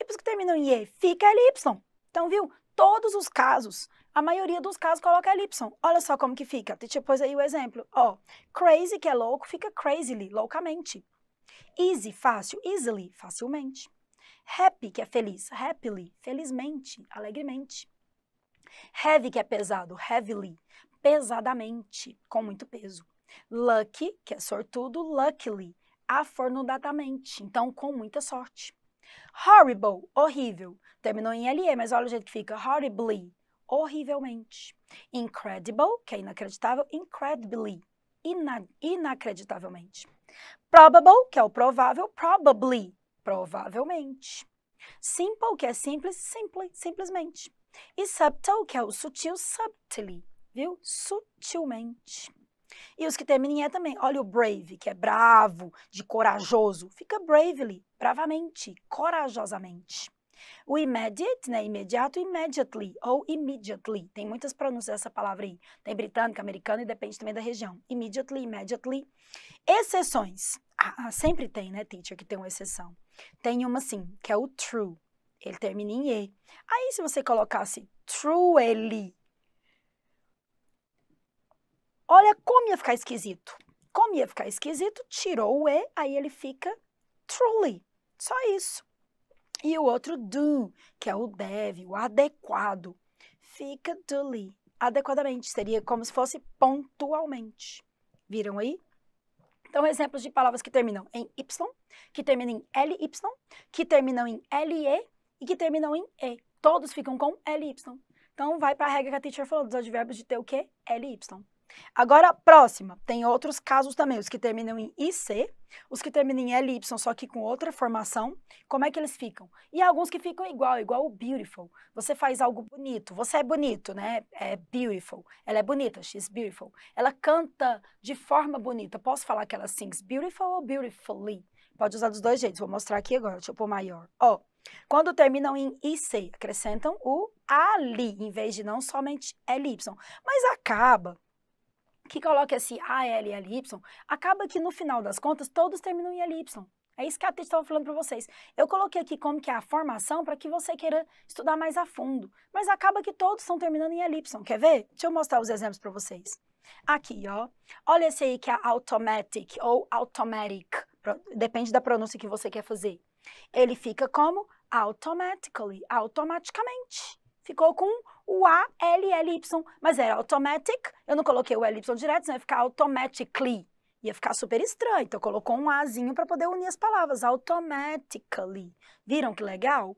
Y que termina em E fica LY. Então, viu? Todos os casos, a maioria dos casos coloca LY. Olha só como que fica. Te pôs aí o exemplo. Ó, crazy, que é louco, fica crazily, loucamente. Easy, fácil, easily, facilmente. Happy, que é feliz, happily, felizmente, alegremente. Heavy, que é pesado, heavily, pesadamente, com muito peso. Lucky, que é sortudo, luckily, afornudadamente, então com muita sorte. Horrible, horrível, terminou em LE, mas olha o jeito que fica, horribly, horrivelmente. Incredible, que é inacreditável, incredibly, ina inacreditavelmente. Probable, que é o provável, probably, provavelmente. Simple, que é simples, simply. simplesmente. E subtle, que é o sutil, subtly, viu? Sutilmente. E os que terminam em E também. Olha o brave, que é bravo, de corajoso. Fica bravely, bravamente, corajosamente. O immediate, né? Imediato, immediately ou immediately. Tem muitas pronúncias dessa palavra aí. Tem britânica, americana e depende também da região. Immediately, immediately. Exceções. Ah, ah sempre tem, né, teacher, que tem uma exceção. Tem uma sim, que é o true. Ele termina em E. Aí, se você colocasse truly Olha como ia ficar esquisito. Como ia ficar esquisito, tirou o E, aí ele fica truly. Só isso. E o outro do, que é o deve, o adequado, fica duly. Adequadamente, seria como se fosse pontualmente. Viram aí? Então, exemplos de palavras que terminam em Y, que terminam em LY, que terminam em LE e que terminam em E. Todos ficam com LY. Então, vai para a regra que a teacher falou dos advérbios de ter o quê? LY. Agora, próxima, tem outros casos também, os que terminam em IC, os que terminam em LY, só que com outra formação, como é que eles ficam? E alguns que ficam igual, igual o beautiful. Você faz algo bonito, você é bonito, né? É beautiful. Ela é bonita, she's beautiful. Ela canta de forma bonita. Posso falar que ela sings beautiful ou beautifully? Pode usar dos dois jeitos. Vou mostrar aqui agora, deixa eu pôr maior. Ó, quando terminam em IC, acrescentam o ali, em vez de não somente LY. Mas acaba que coloque esse A, L, L, Y, acaba que no final das contas todos terminam em L, Y. É isso que a Tete estava falando para vocês. Eu coloquei aqui como que é a formação para que você queira estudar mais a fundo. Mas acaba que todos estão terminando em L, Y. Quer ver? Deixa eu mostrar os exemplos para vocês. Aqui, ó. Olha esse aí que é automatic ou automatic. Depende da pronúncia que você quer fazer. Ele fica como automatically, automaticamente. Ficou com o A-L-L-Y, mas era automatic, eu não coloquei o L-Y direto, senão ia ficar automatically, ia ficar super estranho, então colocou um Azinho para poder unir as palavras, automatically. Viram que legal?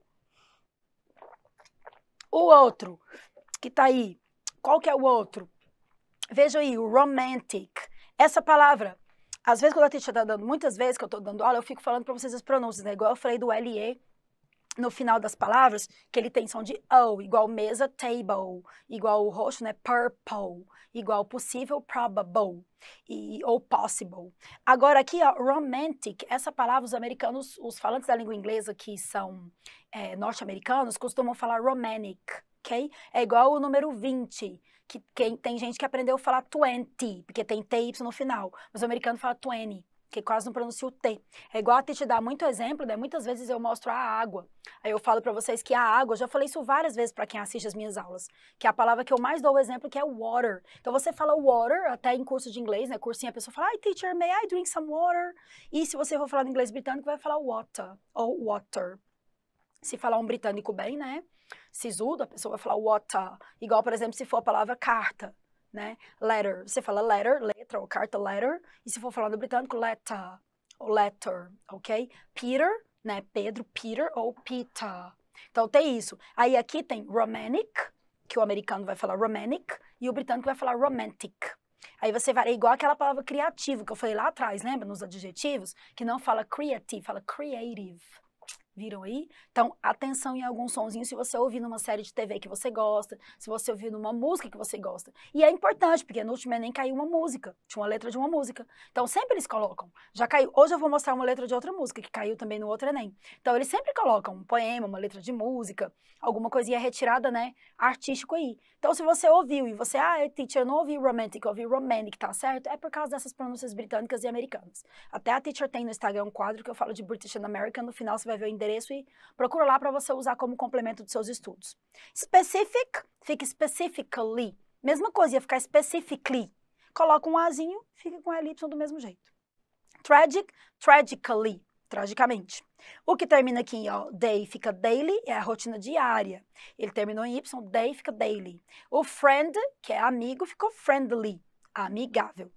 O outro, que tá aí, qual que é o outro? Veja aí, o romantic. Essa palavra, às vezes quando a teacher está dando, muitas vezes que eu estou dando aula, eu fico falando para vocês as pronúncias, né? Igual eu falei do l e no final das palavras que ele tem som de O, igual mesa, table, igual o roxo, né, purple, igual possível, probable, e, ou possible. Agora aqui, ó, romantic, essa palavra os americanos, os falantes da língua inglesa que são é, norte-americanos, costumam falar romantic, ok? É igual o número 20, que, que tem gente que aprendeu a falar 20, porque tem TY no final, mas o americano fala 20 que quase não pronuncia o T. É igual a te dar muito exemplo, né? Muitas vezes eu mostro a água. Aí eu falo para vocês que a água, eu já falei isso várias vezes para quem assiste as minhas aulas, que é a palavra que eu mais dou o exemplo que é water. Então você fala water, até em curso de inglês, né? Cursinho a pessoa fala, "Ai, teacher, may I drink some water?" E se você for falar no inglês britânico, vai falar water ou water. Se falar um britânico bem, né? Sisudo, a pessoa vai falar water. Igual, por exemplo, se for a palavra carta né? Letter, você fala letter, letra, ou carta letter, e se for falar no britânico, letter, ou letter, ok? Peter, né? Pedro, Peter, ou Peter. Então tem isso. Aí aqui tem romantic, que o americano vai falar romantic, e o britânico vai falar romantic. Aí você vai, é igual aquela palavra criativo que eu falei lá atrás, lembra? Nos adjetivos, que não fala creative, fala creative. Viram aí? Então, atenção em algum sonzinho se você ouvir numa série de TV que você gosta, se você ouvir numa música que você gosta. E é importante, porque no último Enem caiu uma música, tinha uma letra de uma música. Então, sempre eles colocam. Já caiu. Hoje eu vou mostrar uma letra de outra música, que caiu também no outro Enem. Então, eles sempre colocam um poema, uma letra de música, alguma coisinha retirada, né? Artístico aí. Então, se você ouviu e você, ah, é, teacher, eu não ouvi romantic, eu ouvi romantic, tá certo? É por causa dessas pronúncias britânicas e americanas. Até a teacher tem no Instagram um quadro que eu falo de British and American, no final você vai ver o endereço e procura lá para você usar como complemento dos seus estudos. Specific, fica specifically. Mesma coisa, ia ficar specifically. Coloca um azinho, fica com a Y do mesmo jeito. Tragic, tragically, tragicamente. O que termina aqui em ó, day fica daily, é a rotina diária. Ele terminou em Y, day fica daily. O friend, que é amigo, ficou friendly, amigável.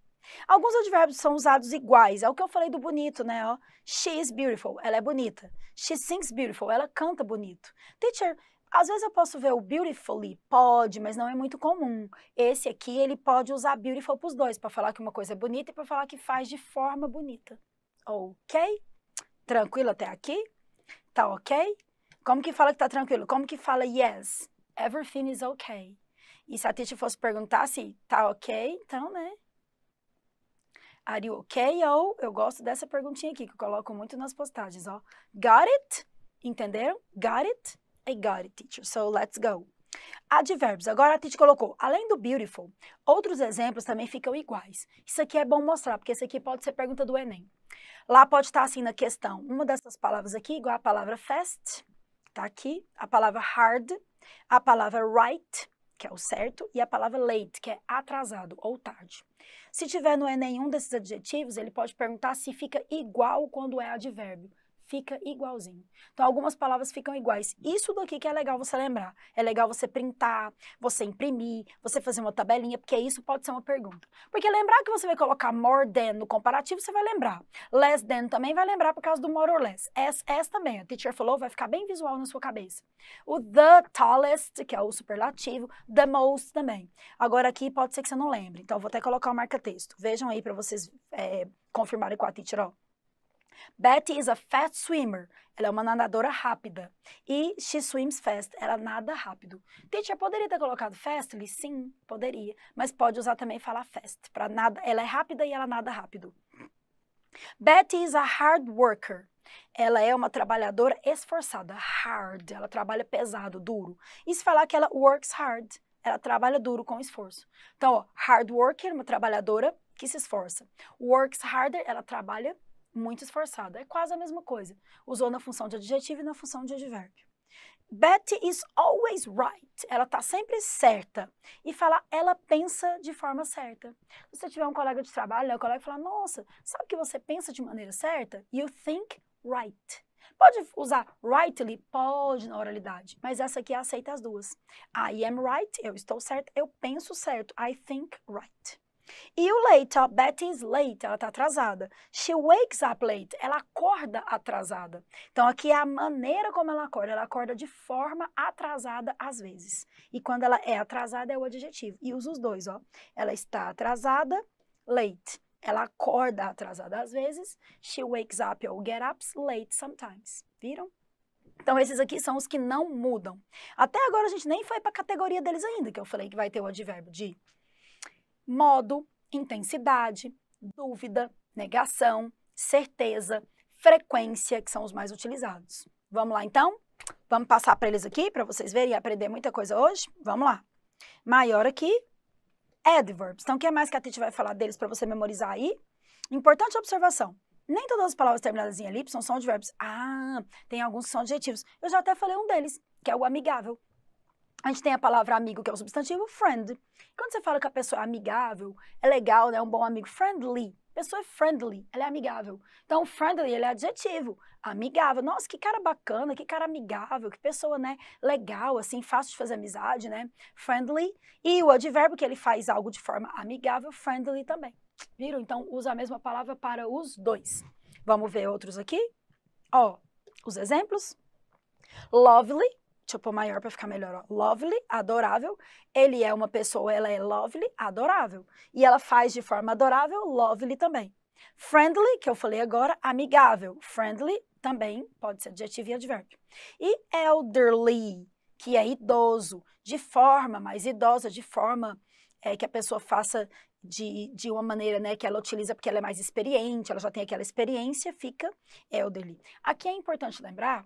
Alguns advérbios são usados iguais. É o que eu falei do bonito, né? Ó, she is beautiful. Ela é bonita. She sings beautiful. Ela canta bonito. Teacher, às vezes eu posso ver o beautifully, pode, mas não é muito comum. Esse aqui, ele pode usar beautiful para os dois, para falar que uma coisa é bonita e para falar que faz de forma bonita. Ok? Tranquilo até aqui? Tá ok? Como que fala que tá tranquilo? Como que fala yes? Everything is okay. E se a teacher fosse perguntar se tá ok, então, né? Are you okay? Ou eu gosto dessa perguntinha aqui que eu coloco muito nas postagens, ó. Got it? Entenderam? Got it? I got it, teacher. So let's go. Advérbios. Agora a Titi colocou, além do beautiful, outros exemplos também ficam iguais. Isso aqui é bom mostrar, porque isso aqui pode ser pergunta do Enem. Lá pode estar assim na questão, uma dessas palavras aqui, igual a palavra fast, tá aqui, a palavra hard, a palavra right, que é o certo, e a palavra late, que é atrasado ou tarde. Se tiver não é nenhum desses adjetivos, ele pode perguntar se fica igual quando é advérbio fica igualzinho. Então, algumas palavras ficam iguais. Isso daqui que é legal você lembrar. É legal você printar, você imprimir, você fazer uma tabelinha, porque isso pode ser uma pergunta. Porque lembrar que você vai colocar more than no comparativo, você vai lembrar. Less than também vai lembrar por causa do more or less. As, as também, a teacher falou, vai ficar bem visual na sua cabeça. O the tallest, que é o superlativo, the most também. Agora aqui pode ser que você não lembre, então vou até colocar o marca-texto. Vejam aí para vocês é, confirmarem com a teacher, ó. Betty is a fast swimmer. Ela é uma nadadora rápida. E she swims fast. Ela nada rápido. Teacher, poderia ter colocado fastly? Sim, poderia. Mas pode usar também falar fast. nada, ela é rápida e ela nada rápido. Betty is a hard worker. Ela é uma trabalhadora esforçada, hard. Ela trabalha pesado, duro. E se falar que ela works hard, ela trabalha duro com esforço. Então, ó, hard worker, uma trabalhadora que se esforça. Works harder, ela trabalha muito esforçada. É quase a mesma coisa. Usou na função de adjetivo e na função de advérbio. Betty is always right. Ela está sempre certa. E falar ela pensa de forma certa. Se você tiver um colega de trabalho, né, o colega fala, nossa, sabe que você pensa de maneira certa? You think right. Pode usar rightly? Pode na oralidade. Mas essa aqui é aceita as duas. I am right, eu estou certo, eu penso certo. I think right. E o late, ó, Betty's late, ela está atrasada. She wakes up late, ela acorda atrasada. Então aqui é a maneira como ela acorda, ela acorda de forma atrasada às vezes. E quando ela é atrasada é o adjetivo. E usa os dois, ó. Ela está atrasada, late. Ela acorda atrasada às vezes. She wakes up ou get up late sometimes. Viram? Então, esses aqui são os que não mudam. Até agora, a gente nem foi para a categoria deles ainda, que eu falei que vai ter o advérbio de modo, intensidade, dúvida, negação, certeza, frequência, que são os mais utilizados. Vamos lá então? Vamos passar para eles aqui para vocês verem e aprender muita coisa hoje? Vamos lá. Maior aqui, adverbs. Então, o que é mais que a Titi vai falar deles para você memorizar aí? Importante observação. Nem todas as palavras terminadas em elipson são advérbios. Ah, tem alguns que são adjetivos. Eu já até falei um deles, que é o amigável a gente tem a palavra amigo, que é o substantivo, friend. Quando você fala que a pessoa é amigável, é legal, né? Um bom amigo, friendly. A pessoa é friendly, ela é amigável. Então, friendly, ele é adjetivo, amigável. Nossa, que cara bacana, que cara amigável, que pessoa, né? Legal, assim, fácil de fazer amizade, né? Friendly. E o advérbio que ele faz algo de forma amigável, friendly também. Viram? Então, usa a mesma palavra para os dois. Vamos ver outros aqui? Ó, os exemplos. Lovely, tipo maior para ficar melhor, ó. lovely, adorável. Ele é uma pessoa, ela é lovely, adorável. E ela faz de forma adorável, lovely também. Friendly, que eu falei agora, amigável. Friendly também pode ser adjetivo e advérbio. E elderly, que é idoso, de forma mais idosa, de forma é, que a pessoa faça de, de uma maneira né, que ela utiliza porque ela é mais experiente, ela já tem aquela experiência, fica elderly. Aqui é importante lembrar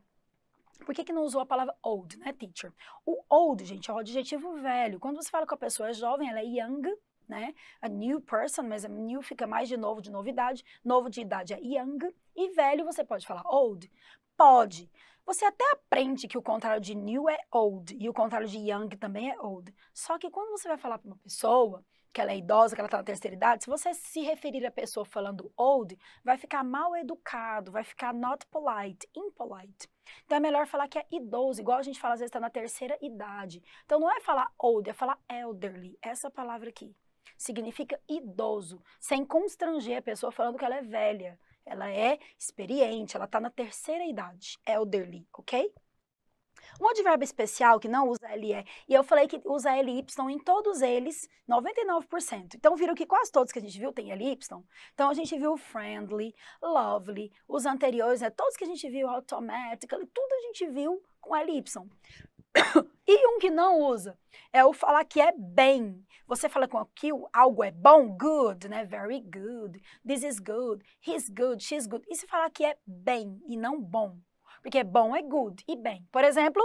por que, que não usou a palavra old, né, teacher? O old, gente, é o adjetivo velho. Quando você fala que a pessoa é jovem, ela é young, né? A new person, mas a new fica mais de novo, de novidade. Novo de idade é young. E velho, você pode falar old? Pode. Você até aprende que o contrário de new é old e o contrário de young também é old. Só que quando você vai falar para uma pessoa, que ela é idosa, que ela está na terceira idade, se você se referir à pessoa falando old, vai ficar mal educado, vai ficar not polite, impolite. Então é melhor falar que é idoso, igual a gente fala às vezes está na terceira idade. Então não é falar old, é falar elderly, essa palavra aqui. Significa idoso, sem constranger a pessoa falando que ela é velha. Ela é experiente, ela está na terceira idade, elderly, ok? Um advérbio especial que não usa LE, é, e eu falei que usa LY em todos eles, 99%. Então, viram que quase todos que a gente viu tem LY. Então, a gente viu friendly, lovely, os anteriores, né, todos que a gente viu, automatically, tudo a gente viu com LY. E um que não usa é o falar que é bem. Você fala com que algo é bom, good, né? Very good. This is good. He's good. She's good. E se falar que é bem e não bom. Porque bom é good e bem. Por exemplo,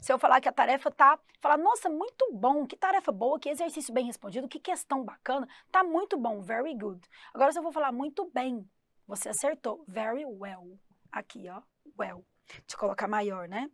se eu falar que a tarefa tá, falar, nossa, muito bom, que tarefa boa, que exercício bem respondido, que questão bacana, tá muito bom, very good. Agora se eu vou falar muito bem, você acertou, very well. Aqui, ó, well. Deixa eu colocar maior, né?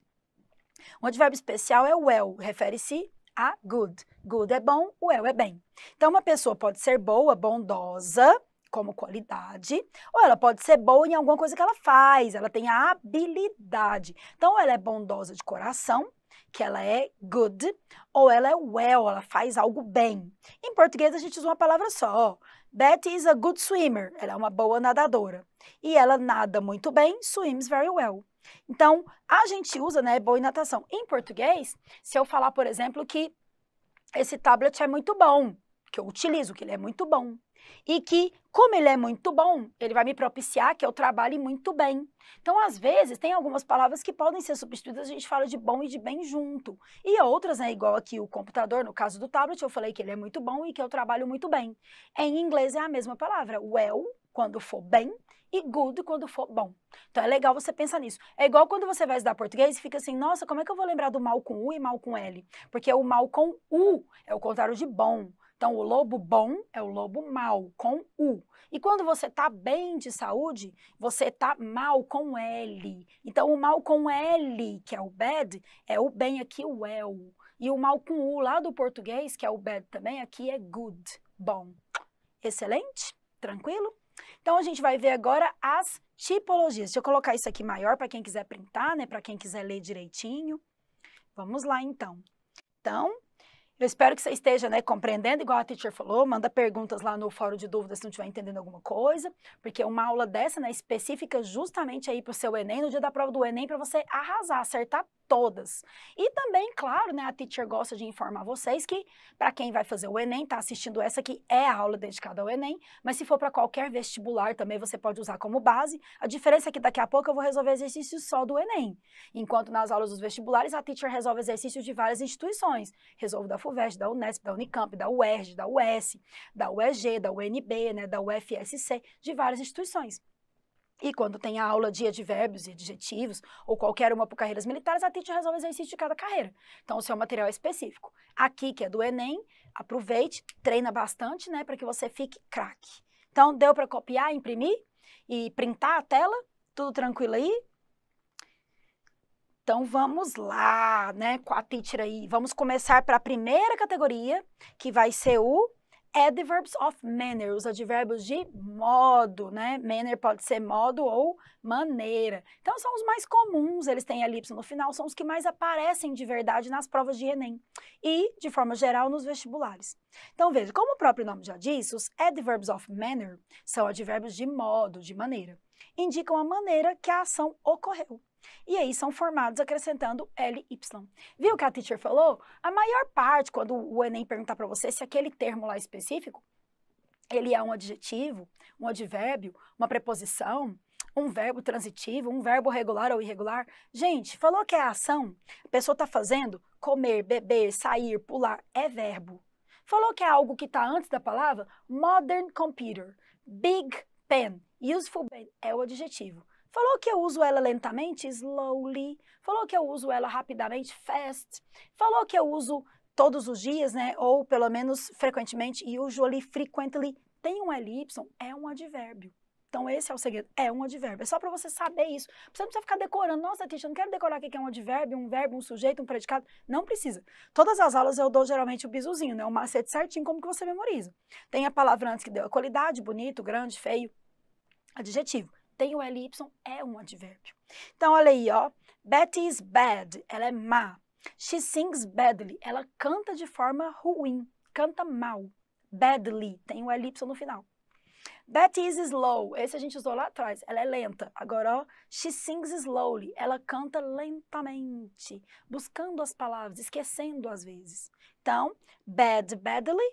O advérbio especial é well, refere-se a good. Good é bom, well é bem. Então, uma pessoa pode ser boa, bondosa, como qualidade, ou ela pode ser boa em alguma coisa que ela faz, ela tem a habilidade. Então, ela é bondosa de coração, que ela é good, ou ela é well, ela faz algo bem. Em português, a gente usa uma palavra só. Betty is a good swimmer, ela é uma boa nadadora. E ela nada muito bem, swims very well. Então, a gente usa, né, boa em natação. Em português, se eu falar, por exemplo, que esse tablet é muito bom, que eu utilizo, que ele é muito bom e que, como ele é muito bom, ele vai me propiciar que eu trabalhe muito bem. Então, às vezes, tem algumas palavras que podem ser substituídas, a gente fala de bom e de bem junto. E outras, né, igual aqui o computador, no caso do tablet, eu falei que ele é muito bom e que eu trabalho muito bem. Em inglês é a mesma palavra, well, quando for bem, e good quando for bom. Então é legal você pensar nisso. É igual quando você vai estudar português e fica assim, nossa, como é que eu vou lembrar do mal com U e mal com L? Porque o mal com U é o contrário de bom. Então, o lobo bom é o lobo mal, com U. E quando você está bem de saúde, você está mal com L. Então, o mal com L, que é o bad, é o bem aqui, o well. E o mal com U lá do português, que é o bad também, aqui é good, bom. Excelente? Tranquilo? Então, a gente vai ver agora as tipologias. Deixa eu colocar isso aqui maior para quem quiser printar, né? Para quem quiser ler direitinho. Vamos lá, então. Então, eu espero que você esteja né, compreendendo, igual a teacher falou, manda perguntas lá no fórum de dúvidas se não estiver entendendo alguma coisa, porque uma aula dessa, né, específica justamente aí para o seu Enem, no dia da prova do Enem, para você arrasar, acertar todas. E também, claro, né, a teacher gosta de informar vocês que, para quem vai fazer o Enem, está assistindo essa aqui, é a aula dedicada ao Enem, mas se for para qualquer vestibular também, você pode usar como base. A diferença é que daqui a pouco eu vou resolver exercícios só do Enem, enquanto nas aulas dos vestibulares a teacher resolve exercícios de várias instituições. Resolvo da FUVEST, FUVEST, da Unesp, da Unicamp, da UERJ, da UES, da UEG, da UNB, né, da UFSC, de várias instituições. E quando tem a aula de advérbios e adjetivos, ou qualquer uma por carreiras militares, a teacher resolve o exercício de cada carreira. Então, o seu material é específico. Aqui, que é do Enem, aproveite, treina bastante, né, para que você fique craque. Então, deu para copiar, imprimir e printar a tela? Tudo tranquilo aí? Então vamos lá, né, com a teacher aí. Vamos começar para a primeira categoria, que vai ser o adverbs of manner, os advérbios de modo, né? Manner pode ser modo ou maneira. Então são os mais comuns, eles têm elipse no final, são os que mais aparecem de verdade nas provas de ENEM e, de forma geral, nos vestibulares. Então veja, como o próprio nome já diz, os adverbs of manner são advérbios de modo, de maneira. Indicam a maneira que a ação ocorreu. E aí são formados acrescentando Y. Viu o que a teacher falou? A maior parte, quando o Enem perguntar para você se aquele termo lá específico, ele é um adjetivo, um advérbio, uma preposição, um verbo transitivo, um verbo regular ou irregular. Gente, falou que é ação, a pessoa está fazendo comer, beber, sair, pular, é verbo. Falou que é algo que está antes da palavra, modern computer, big pen, useful pen, é o adjetivo. Falou que eu uso ela lentamente? Slowly. Falou que eu uso ela rapidamente? Fast. Falou que eu uso todos os dias, né? Ou pelo menos frequentemente. Usually, frequently. Tem um LY, é um advérbio. Então, esse é o segredo. É um advérbio. É só para você saber isso. Você não precisa ficar decorando. Nossa, Titi, eu não quero decorar o que é um advérbio, um verbo, um sujeito, um predicado. Não precisa. Todas as aulas eu dou geralmente o bisuzinho, né? O macete certinho, como que você memoriza. Tem a palavra antes que deu a qualidade, bonito, grande, feio, adjetivo tem o LY, é um advérbio. Então, olha aí, ó. Betty is bad, ela é má. She sings badly, ela canta de forma ruim, canta mal. Badly, tem o LY no final. Betty is slow, esse a gente usou lá atrás, ela é lenta. Agora, ó, she sings slowly, ela canta lentamente, buscando as palavras, esquecendo às vezes. Então, bad, badly,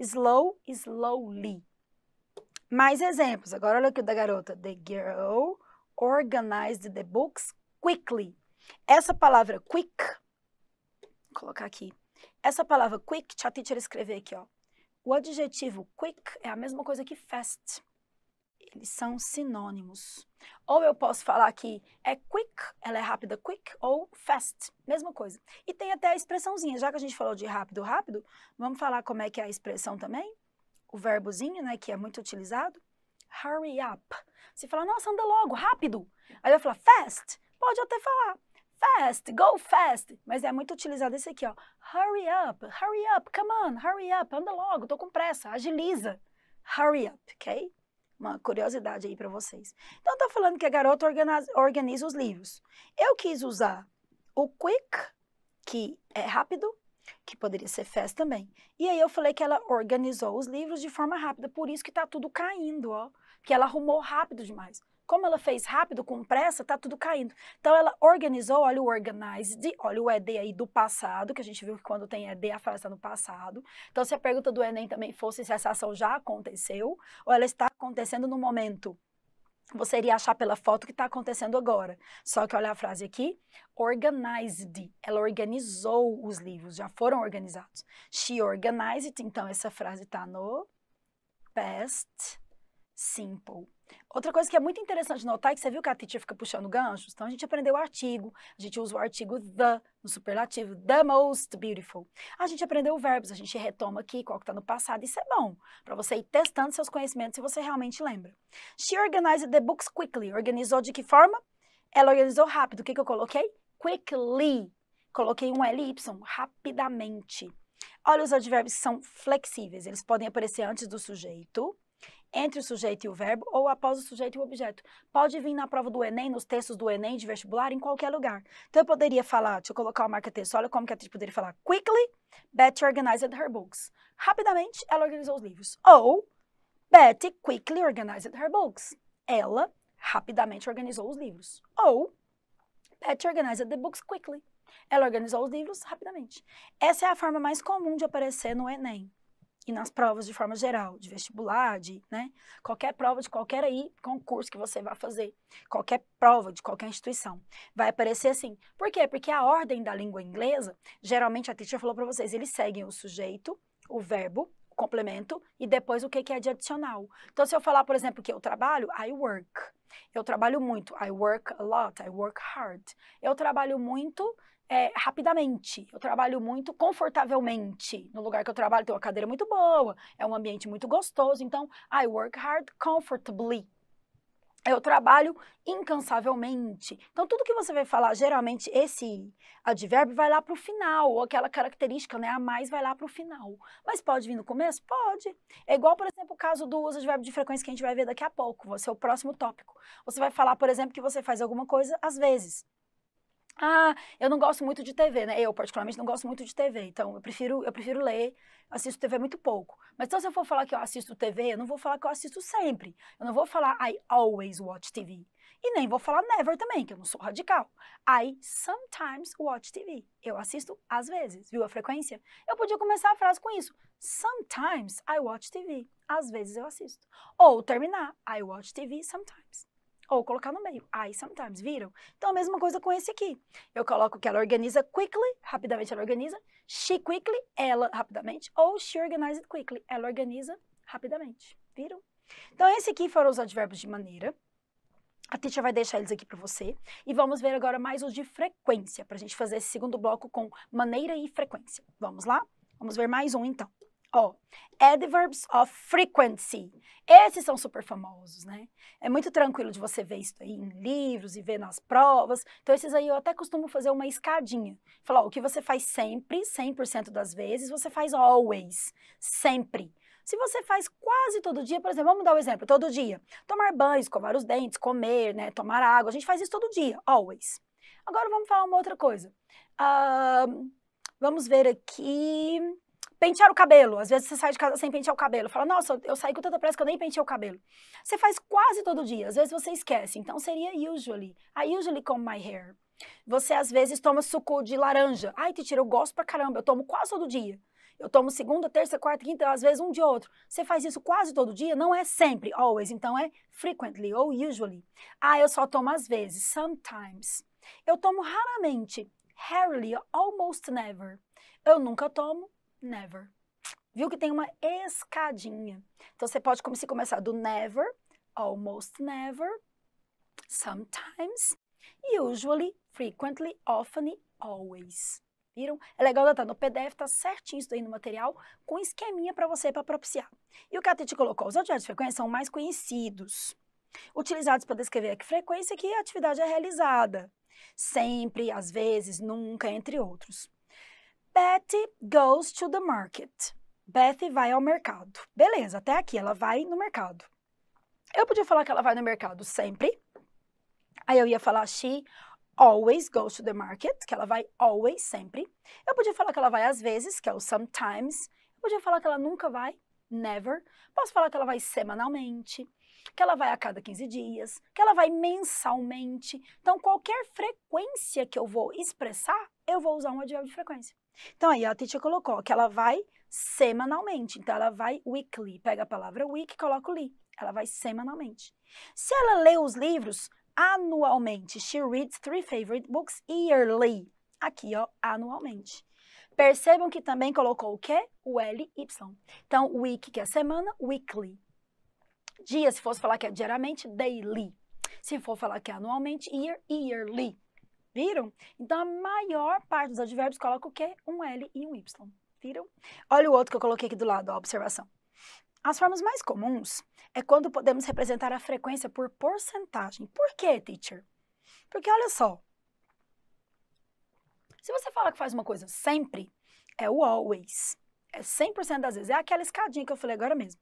slow, slowly. Mais exemplos. Agora olha aqui o da garota. The girl organized the books quickly. Essa palavra quick, vou colocar aqui. Essa palavra quick, a teacher escrever aqui, ó. O adjetivo quick é a mesma coisa que fast. Eles são sinônimos. Ou eu posso falar que é quick, ela é rápida, quick, ou fast, mesma coisa. E tem até a expressãozinha, já que a gente falou de rápido, rápido, vamos falar como é que é a expressão também? o verbozinho, né, que é muito utilizado, hurry up. Você fala, nossa, anda logo, rápido. Aí eu falo, fast. Pode até falar, fast, go fast. Mas é muito utilizado esse aqui, ó. Hurry up, hurry up, come on, hurry up, anda logo, tô com pressa, agiliza. Hurry up, ok? Uma curiosidade aí para vocês. Então, tá falando que a garota organiza, organiza os livros. Eu quis usar o quick, que é rápido, que poderia ser festa também. E aí eu falei que ela organizou os livros de forma rápida, por isso que tá tudo caindo, ó, que ela arrumou rápido demais. Como ela fez rápido, com pressa, tá tudo caindo. Então ela organizou, olha o organized, olha o ED aí do passado, que a gente viu que quando tem ED a frase é no passado. Então se a pergunta do Enem também fosse se essa ação já aconteceu, ou ela está acontecendo no momento, você iria achar pela foto que está acontecendo agora. Só que olha a frase aqui, organized. Ela organizou os livros, já foram organizados. She organized, então essa frase está no past simple. Outra coisa que é muito interessante notar é que você viu que a Titia fica puxando ganchos, então a gente aprendeu o artigo, a gente usa o artigo the no superlativo, the most beautiful. A gente aprendeu verbos, a gente retoma aqui qual que está no passado, isso é bom, para você ir testando seus conhecimentos se você realmente lembra. She organized the books quickly. Organizou de que forma? Ela organizou rápido. O que, que eu coloquei? Quickly. Coloquei um LY, rapidamente. Olha os advérbios que são flexíveis, eles podem aparecer antes do sujeito, entre o sujeito e o verbo ou após o sujeito e o objeto. Pode vir na prova do Enem, nos textos do Enem de vestibular, em qualquer lugar. Então eu poderia falar, deixa eu colocar o marca-texto, olha como que a gente poderia falar. Quickly, Betty organized her books. Rapidamente, ela organizou os livros. Ou, Betty quickly organized her books. Ela rapidamente organizou os livros. Ou, Betty organized the books quickly. Ela organizou os livros rapidamente. Essa é a forma mais comum de aparecer no Enem e nas provas de forma geral, de vestibular, de né, qualquer prova de qualquer aí concurso que você vá fazer, qualquer prova de qualquer instituição, vai aparecer assim. Por quê? Porque a ordem da língua inglesa, geralmente a teacher falou para vocês, eles seguem o sujeito, o verbo, o complemento e depois o que que é de adicional. Então se eu falar, por exemplo, que eu trabalho, I work. Eu trabalho muito, I work a lot, I work hard. Eu trabalho muito, é, rapidamente. Eu trabalho muito confortavelmente no lugar que eu trabalho. Tem uma cadeira muito boa, é um ambiente muito gostoso. Então, I work hard comfortably. Eu trabalho incansavelmente. Então, tudo que você vai falar, geralmente esse advérbio vai lá para o final, ou aquela característica, né? A mais vai lá para o final. Mas pode vir no começo? Pode. É igual, por exemplo, o caso do uso de verbo de frequência que a gente vai ver daqui a pouco, vai ser o próximo tópico. Você vai falar, por exemplo, que você faz alguma coisa às vezes. Ah, eu não gosto muito de TV, né? Eu, particularmente, não gosto muito de TV. Então, eu prefiro, eu prefiro ler, assisto TV muito pouco. Mas então, se eu for falar que eu assisto TV, eu não vou falar que eu assisto sempre. Eu não vou falar I always watch TV. E nem vou falar never também, que eu não sou radical. I sometimes watch TV. Eu assisto às vezes, viu a frequência? Eu podia começar a frase com isso. Sometimes I watch TV. Às vezes eu assisto. Ou terminar. I watch TV sometimes. Ou colocar no meio. I sometimes, viram? Então, a mesma coisa com esse aqui. Eu coloco que ela organiza quickly, rapidamente ela organiza. She quickly, ela rapidamente. Ou she organized quickly, ela organiza rapidamente. Viram? Então, esse aqui foram os advérbios de maneira. A teacher vai deixar eles aqui para você. E vamos ver agora mais os de frequência, para a gente fazer esse segundo bloco com maneira e frequência. Vamos lá? Vamos ver mais um, então. Ó, adverbs of frequency. Esses são super famosos, né? É muito tranquilo de você ver isso aí em livros e ver nas provas. Então, esses aí eu até costumo fazer uma escadinha. Falar, ó, o que você faz sempre, 100% das vezes, você faz always, sempre. Se você faz quase todo dia, por exemplo, vamos dar o um exemplo, todo dia. Tomar banho, escovar os dentes, comer, né, tomar água, a gente faz isso todo dia, always. Agora vamos falar uma outra coisa. Uh, vamos ver aqui. Pentear o cabelo. Às vezes você sai de casa sem pentear o cabelo. Fala, nossa, eu saí com tanta pressa que eu nem pentei o cabelo. Você faz quase todo dia. Às vezes você esquece. Então seria usually. I usually comb my hair. Você às vezes toma suco de laranja. Ai, Titira, eu gosto pra caramba. Eu tomo quase todo dia. Eu tomo segunda, terça, quarta, quinta, às vezes um de outro. Você faz isso quase todo dia? Não é sempre, always. Então é frequently ou usually. Ah, eu só tomo às vezes, sometimes. Eu tomo raramente, rarely, almost never. Eu nunca tomo, never. Viu que tem uma escadinha. Então você pode como se começar do never, almost never, sometimes, usually, frequently, often, always. Viram? É legal tá no PDF, tá certinho isso daí no material, com esqueminha para você para propiciar. E o que a Titi colocou, os adjetivos de frequência são mais conhecidos, utilizados para descrever a que frequência que a atividade é realizada. Sempre, às vezes, nunca, entre outros. Betty goes to the market. Betty vai ao mercado. Beleza, até aqui ela vai no mercado. Eu podia falar que ela vai no mercado sempre. Aí eu ia falar she always goes to the market, que ela vai always sempre. Eu podia falar que ela vai às vezes, que é o sometimes. Eu podia falar que ela nunca vai, never. Posso falar que ela vai semanalmente, que ela vai a cada 15 dias, que ela vai mensalmente. Então, qualquer frequência que eu vou expressar, eu vou usar um advérbio de frequência. Então aí a Titia colocou que ela vai semanalmente. Então ela vai weekly, pega a palavra week e coloca o li. Ela vai semanalmente. Se ela lê os livros anualmente, she reads three favorite books yearly. Aqui, ó, anualmente. Percebam que também colocou o quê? O LY. Então, week, que é semana, weekly. Dia, se fosse falar que é diariamente, daily. Se for falar que é anualmente, year, yearly. Viram? Então, a maior parte dos advérbios coloca o quê? Um L e um Y. Viram? Olha o outro que eu coloquei aqui do lado, a observação. As formas mais comuns é quando podemos representar a frequência por porcentagem. Por quê, teacher? Porque olha só. Se você fala que faz uma coisa sempre, é o always. É 100% das vezes. É aquela escadinha que eu falei agora mesmo.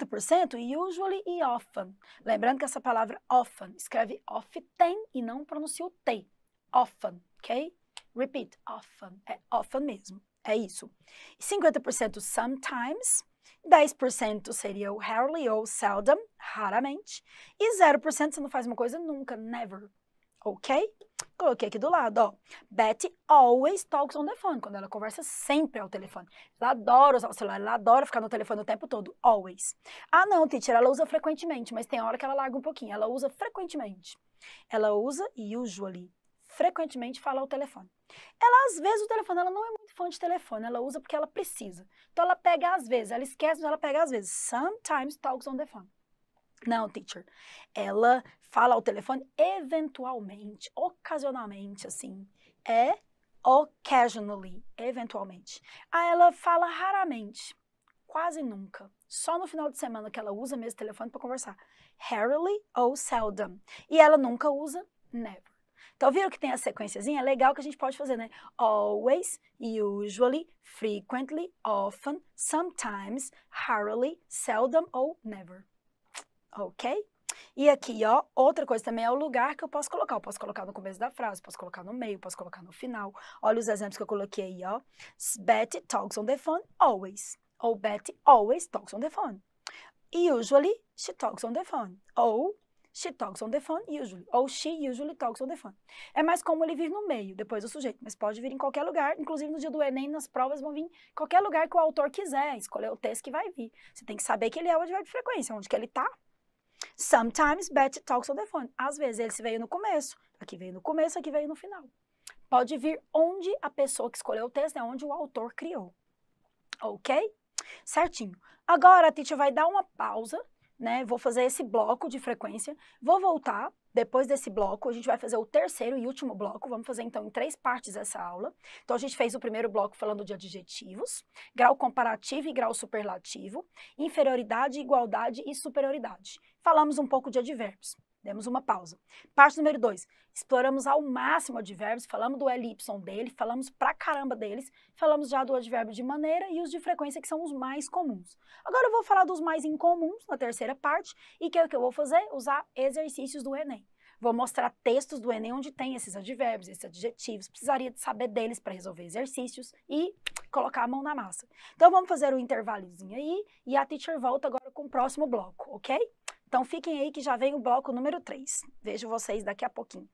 90% usually e often. Lembrando que essa palavra often escreve often e não pronuncia o T often, ok? Repeat, often, é often mesmo, é isso. 50% sometimes, 10% seria o rarely ou seldom, raramente, e 0% você não faz uma coisa nunca, never, ok? Coloquei aqui do lado, ó. Betty always talks on the phone, quando ela conversa sempre ao telefone. Ela adora usar o celular, ela adora ficar no telefone o tempo todo, always. Ah não, teacher, ela usa frequentemente, mas tem hora que ela larga um pouquinho, ela usa frequentemente. Ela usa usually, frequentemente fala ao telefone. Ela, às vezes, o telefone, ela não é muito fã de telefone, ela usa porque ela precisa. Então, ela pega às vezes, ela esquece, mas ela pega às vezes. Sometimes talks on the phone. Não, teacher. Ela fala ao telefone eventualmente, ocasionalmente, assim. É occasionally, eventualmente. Aí ela fala raramente, quase nunca. Só no final de semana que ela usa mesmo o telefone para conversar. Rarely ou seldom. E ela nunca usa never. Então, tá viram que tem a sequenciazinha? É legal que a gente pode fazer, né? Always, usually, frequently, often, sometimes, rarely, seldom ou never. Ok? E aqui, ó, outra coisa também é o lugar que eu posso colocar. Eu posso colocar no começo da frase, posso colocar no meio, posso colocar no final. Olha os exemplos que eu coloquei aí, ó. Betty talks on the phone always. Ou Betty always talks on the phone. Usually, she talks on the phone. Ou She talks on the phone usually. Ou she usually talks on the phone. É mais como ele vir no meio, depois do sujeito, mas pode vir em qualquer lugar, inclusive no dia do Enem, nas provas vão vir em qualquer lugar que o autor quiser, escolher o texto que vai vir. Você tem que saber que ele é o advérbio de frequência, onde que ele está. Sometimes Betty talks on the phone. Às vezes ele se veio no começo, aqui veio no começo, aqui veio no final. Pode vir onde a pessoa que escolheu o texto é onde o autor criou. Ok? Certinho. Agora a teacher vai dar uma pausa né? Vou fazer esse bloco de frequência, vou voltar depois desse bloco, a gente vai fazer o terceiro e último bloco. Vamos fazer então em três partes essa aula. Então a gente fez o primeiro bloco falando de adjetivos, grau comparativo e grau superlativo, inferioridade, igualdade e superioridade. Falamos um pouco de advérbios. Demos uma pausa. Parte número dois, exploramos ao máximo advérbios, falamos do LY dele, falamos pra caramba deles, falamos já do advérbio de maneira e os de frequência, que são os mais comuns. Agora eu vou falar dos mais incomuns na terceira parte, e que é o que eu vou fazer? Usar exercícios do Enem. Vou mostrar textos do Enem onde tem esses advérbios, esses adjetivos. Precisaria de saber deles para resolver exercícios e colocar a mão na massa. Então vamos fazer o um intervalozinho aí e a teacher volta agora com o próximo bloco, ok? Então fiquem aí que já vem o bloco número 3. Vejo vocês daqui a pouquinho.